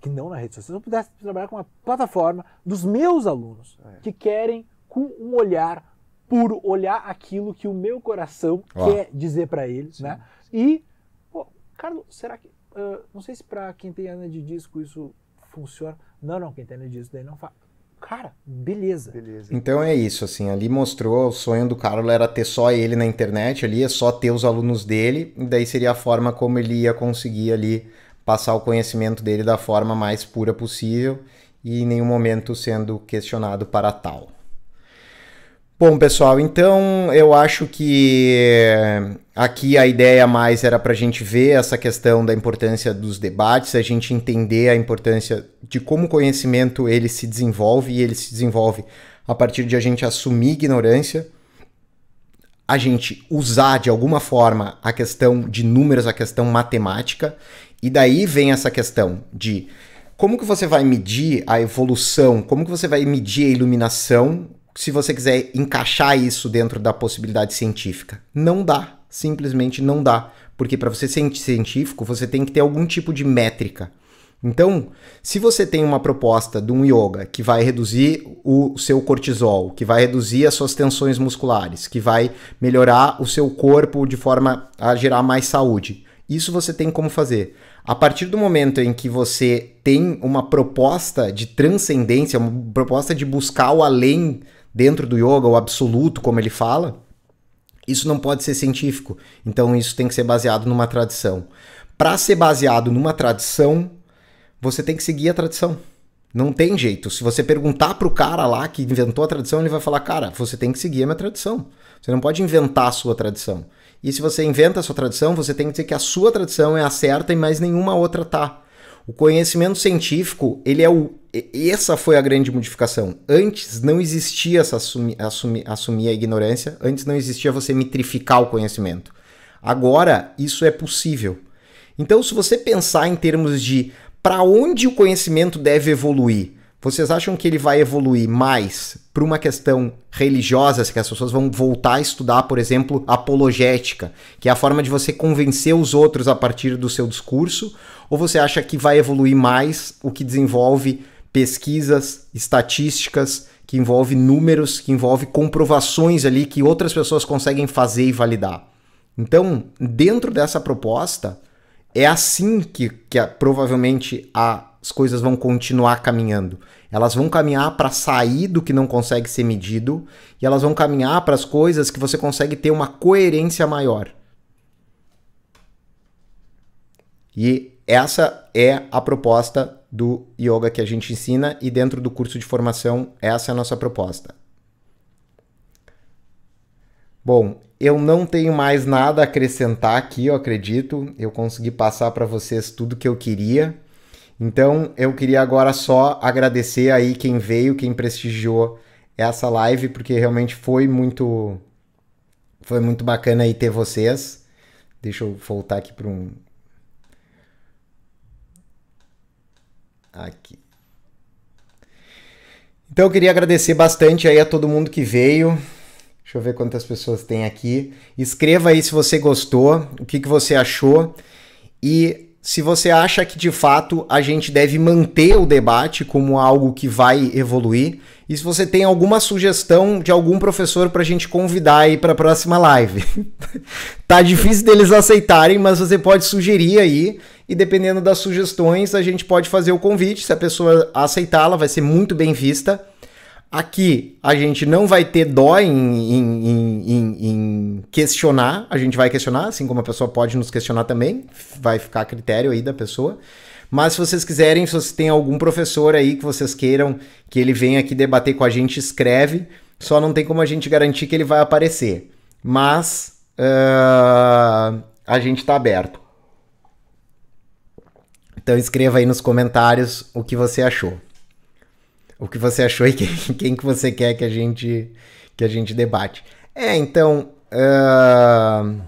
que não na rede social, se eu pudesse trabalhar com uma plataforma dos meus alunos é. que querem com um olhar puro olhar aquilo que o meu coração Ó. quer dizer para eles, sim, né? Sim. E, pô, Carlos, será que uh, não sei se para quem tem ana de disco isso funciona. Não, não, quem entende tá disso daí não faz. Cara, beleza. beleza. Então é isso, assim, ali mostrou o sonho do Carlos era ter só ele na internet, ali é só ter os alunos dele, e daí seria a forma como ele ia conseguir ali passar o conhecimento dele da forma mais pura possível e em nenhum momento sendo questionado para tal. Bom, pessoal, então eu acho que eh, aqui a ideia mais era para a gente ver essa questão da importância dos debates, a gente entender a importância de como o conhecimento ele se desenvolve e ele se desenvolve a partir de a gente assumir ignorância, a gente usar de alguma forma a questão de números, a questão matemática, e daí vem essa questão de como que você vai medir a evolução, como que você vai medir a iluminação se você quiser encaixar isso dentro da possibilidade científica. Não dá, simplesmente não dá, porque para você ser científico, você tem que ter algum tipo de métrica. Então, se você tem uma proposta de um yoga que vai reduzir o seu cortisol, que vai reduzir as suas tensões musculares, que vai melhorar o seu corpo de forma a gerar mais saúde, isso você tem como fazer. A partir do momento em que você tem uma proposta de transcendência, uma proposta de buscar o além dentro do yoga, o absoluto, como ele fala, isso não pode ser científico. Então isso tem que ser baseado numa tradição. Para ser baseado numa tradição, você tem que seguir a tradição. Não tem jeito. Se você perguntar pro cara lá que inventou a tradição, ele vai falar: "Cara, você tem que seguir a minha tradição. Você não pode inventar a sua tradição". E se você inventa a sua tradição, você tem que dizer que a sua tradição é a certa e mais nenhuma outra tá. O conhecimento científico, ele é o essa foi a grande modificação. Antes não existia essa assumi, assumi, assumir a ignorância, antes não existia você mitrificar o conhecimento. Agora isso é possível. Então, se você pensar em termos de para onde o conhecimento deve evoluir, vocês acham que ele vai evoluir mais para uma questão religiosa, que as pessoas vão voltar a estudar, por exemplo, apologética, que é a forma de você convencer os outros a partir do seu discurso, ou você acha que vai evoluir mais o que desenvolve pesquisas, estatísticas, que envolve números, que envolve comprovações ali que outras pessoas conseguem fazer e validar? Então, dentro dessa proposta, é assim que, que a, provavelmente as coisas vão continuar caminhando. Elas vão caminhar para sair do que não consegue ser medido e elas vão caminhar para as coisas que você consegue ter uma coerência maior. E essa é a proposta do yoga que a gente ensina e dentro do curso de formação, essa é a nossa proposta. Bom, eu não tenho mais nada a acrescentar aqui, eu acredito. Eu consegui passar para vocês tudo que eu queria. Então, eu queria agora só agradecer aí quem veio, quem prestigiou essa live, porque realmente foi muito foi muito bacana aí ter vocês. Deixa eu voltar aqui para um aqui. Então eu queria agradecer bastante aí a todo mundo que veio. Deixa eu ver quantas pessoas tem aqui. Escreva aí se você gostou, o que, que você achou. E se você acha que de fato a gente deve manter o debate como algo que vai evoluir, e se você tem alguma sugestão de algum professor para a gente convidar aí para a próxima live. tá difícil deles aceitarem, mas você pode sugerir aí, e dependendo das sugestões, a gente pode fazer o convite. Se a pessoa aceitá-la vai ser muito bem vista. Aqui a gente não vai ter dó em, em, em, em, questionar, a gente vai questionar, assim como a pessoa pode nos questionar também, vai ficar a critério aí da pessoa. Mas se vocês quiserem, se vocês têm algum professor aí que vocês queiram que ele venha aqui debater com a gente, escreve, só não tem como a gente garantir que ele vai aparecer. Mas uh, a gente está aberto. Então escreva aí nos comentários o que você achou o que você achou e quem, quem que você quer que a gente, que a gente debate. É, então. Uh...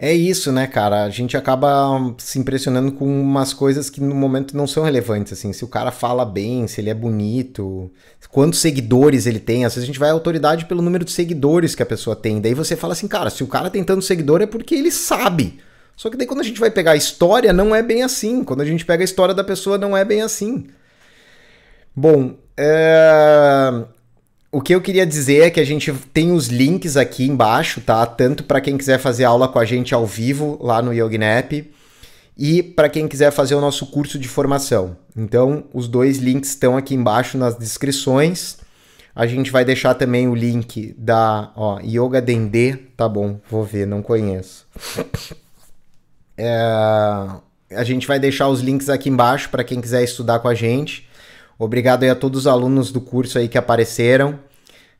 É isso, né, cara? A gente acaba se impressionando com umas coisas que no momento não são relevantes, assim. Se o cara fala bem, se ele é bonito, quantos seguidores ele tem. Às vezes a gente vai à autoridade pelo número de seguidores que a pessoa tem. Daí você fala assim, cara, se o cara tem tanto seguidor é porque ele sabe. Só que daí quando a gente vai pegar a história, não é bem assim. Quando a gente pega a história da pessoa, não é bem assim. Bom, é... o que eu queria dizer é que a gente tem os links aqui embaixo, tá? Tanto para quem quiser fazer aula com a gente ao vivo lá no YogiNap e para quem quiser fazer o nosso curso de formação. Então, os dois links estão aqui embaixo nas descrições. A gente vai deixar também o link da ó, Yoga Dendê. Tá bom, vou ver, não conheço. É... A gente vai deixar os links aqui embaixo para quem quiser estudar com a gente. Obrigado aí a todos os alunos do curso aí que apareceram.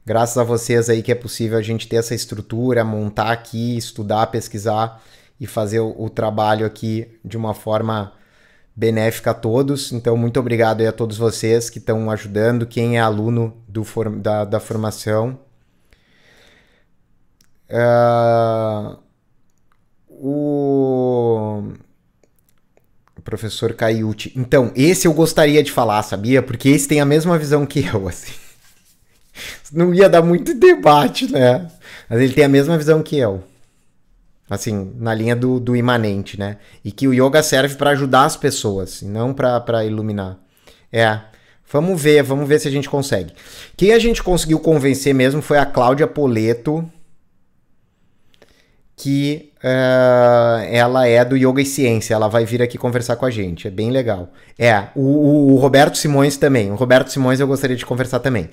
Graças a vocês aí que é possível a gente ter essa estrutura, montar aqui, estudar, pesquisar e fazer o, o trabalho aqui de uma forma benéfica a todos. Então, muito obrigado aí a todos vocês que estão ajudando, quem é aluno do, da, da formação. Uh, o Professor Caiute. Então, esse eu gostaria de falar, sabia? Porque esse tem a mesma visão que eu, assim. Não ia dar muito debate, né? Mas ele tem a mesma visão que eu. Assim, na linha do, do imanente, né? E que o yoga serve para ajudar as pessoas, não para iluminar. É. Vamos ver, vamos ver se a gente consegue. Quem a gente conseguiu convencer mesmo foi a Cláudia Poleto, que Uh, ela é do Yoga e Ciência, ela vai vir aqui conversar com a gente, é bem legal. É, o, o, o Roberto Simões também, o Roberto Simões eu gostaria de conversar também.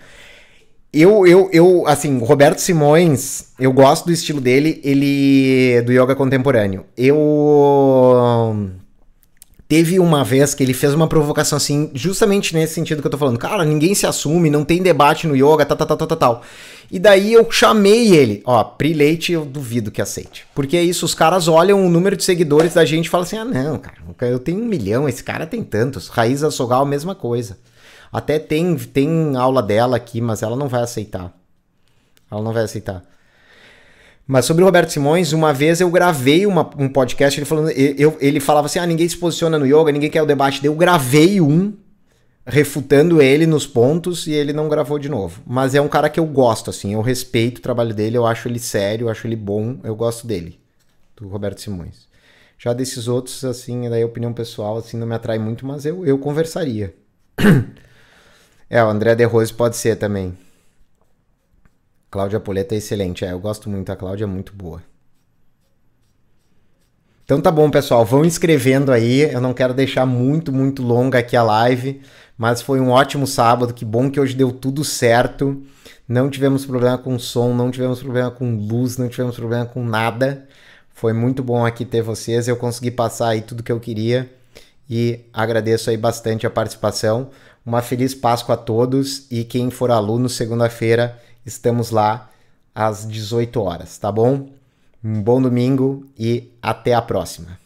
Eu, eu, eu, assim, o Roberto Simões, eu gosto do estilo dele, ele é do yoga contemporâneo. Eu Teve uma vez que ele fez uma provocação assim, justamente nesse sentido que eu tô falando. Cara, ninguém se assume, não tem debate no yoga, tal, tal, tal, tal, tal. E daí eu chamei ele. Ó, Prileite, eu duvido que aceite. Porque é isso, os caras olham o número de seguidores da gente e falam assim, ah não, cara, eu tenho um milhão, esse cara tem tantos. Raíza Sogal, mesma coisa. Até tem, tem aula dela aqui, mas ela não vai aceitar. Ela não vai aceitar. Mas sobre o Roberto Simões, uma vez eu gravei uma, um podcast, ele, falando, eu, ele falava assim: ah, ninguém se posiciona no yoga, ninguém quer o debate. Daí eu gravei um refutando ele nos pontos e ele não gravou de novo. Mas é um cara que eu gosto, assim, eu respeito o trabalho dele, eu acho ele sério, eu acho ele bom, eu gosto dele, do Roberto Simões. Já desses outros, assim, daí a opinião pessoal, assim, não me atrai muito, mas eu, eu conversaria. é, o André De Rose pode ser também. Cláudia Poleta é excelente. É, eu gosto muito. A Cláudia é muito boa. Então tá bom, pessoal. Vão escrevendo aí. Eu não quero deixar muito, muito longa aqui a live. Mas foi um ótimo sábado. Que bom que hoje deu tudo certo. Não tivemos problema com som, não tivemos problema com luz, não tivemos problema com nada. Foi muito bom aqui ter vocês. Eu consegui passar aí tudo que eu queria. E agradeço aí bastante a participação. Uma feliz Páscoa a todos. E quem for aluno, segunda-feira estamos lá às 18 horas, tá bom? Um bom domingo e até a próxima.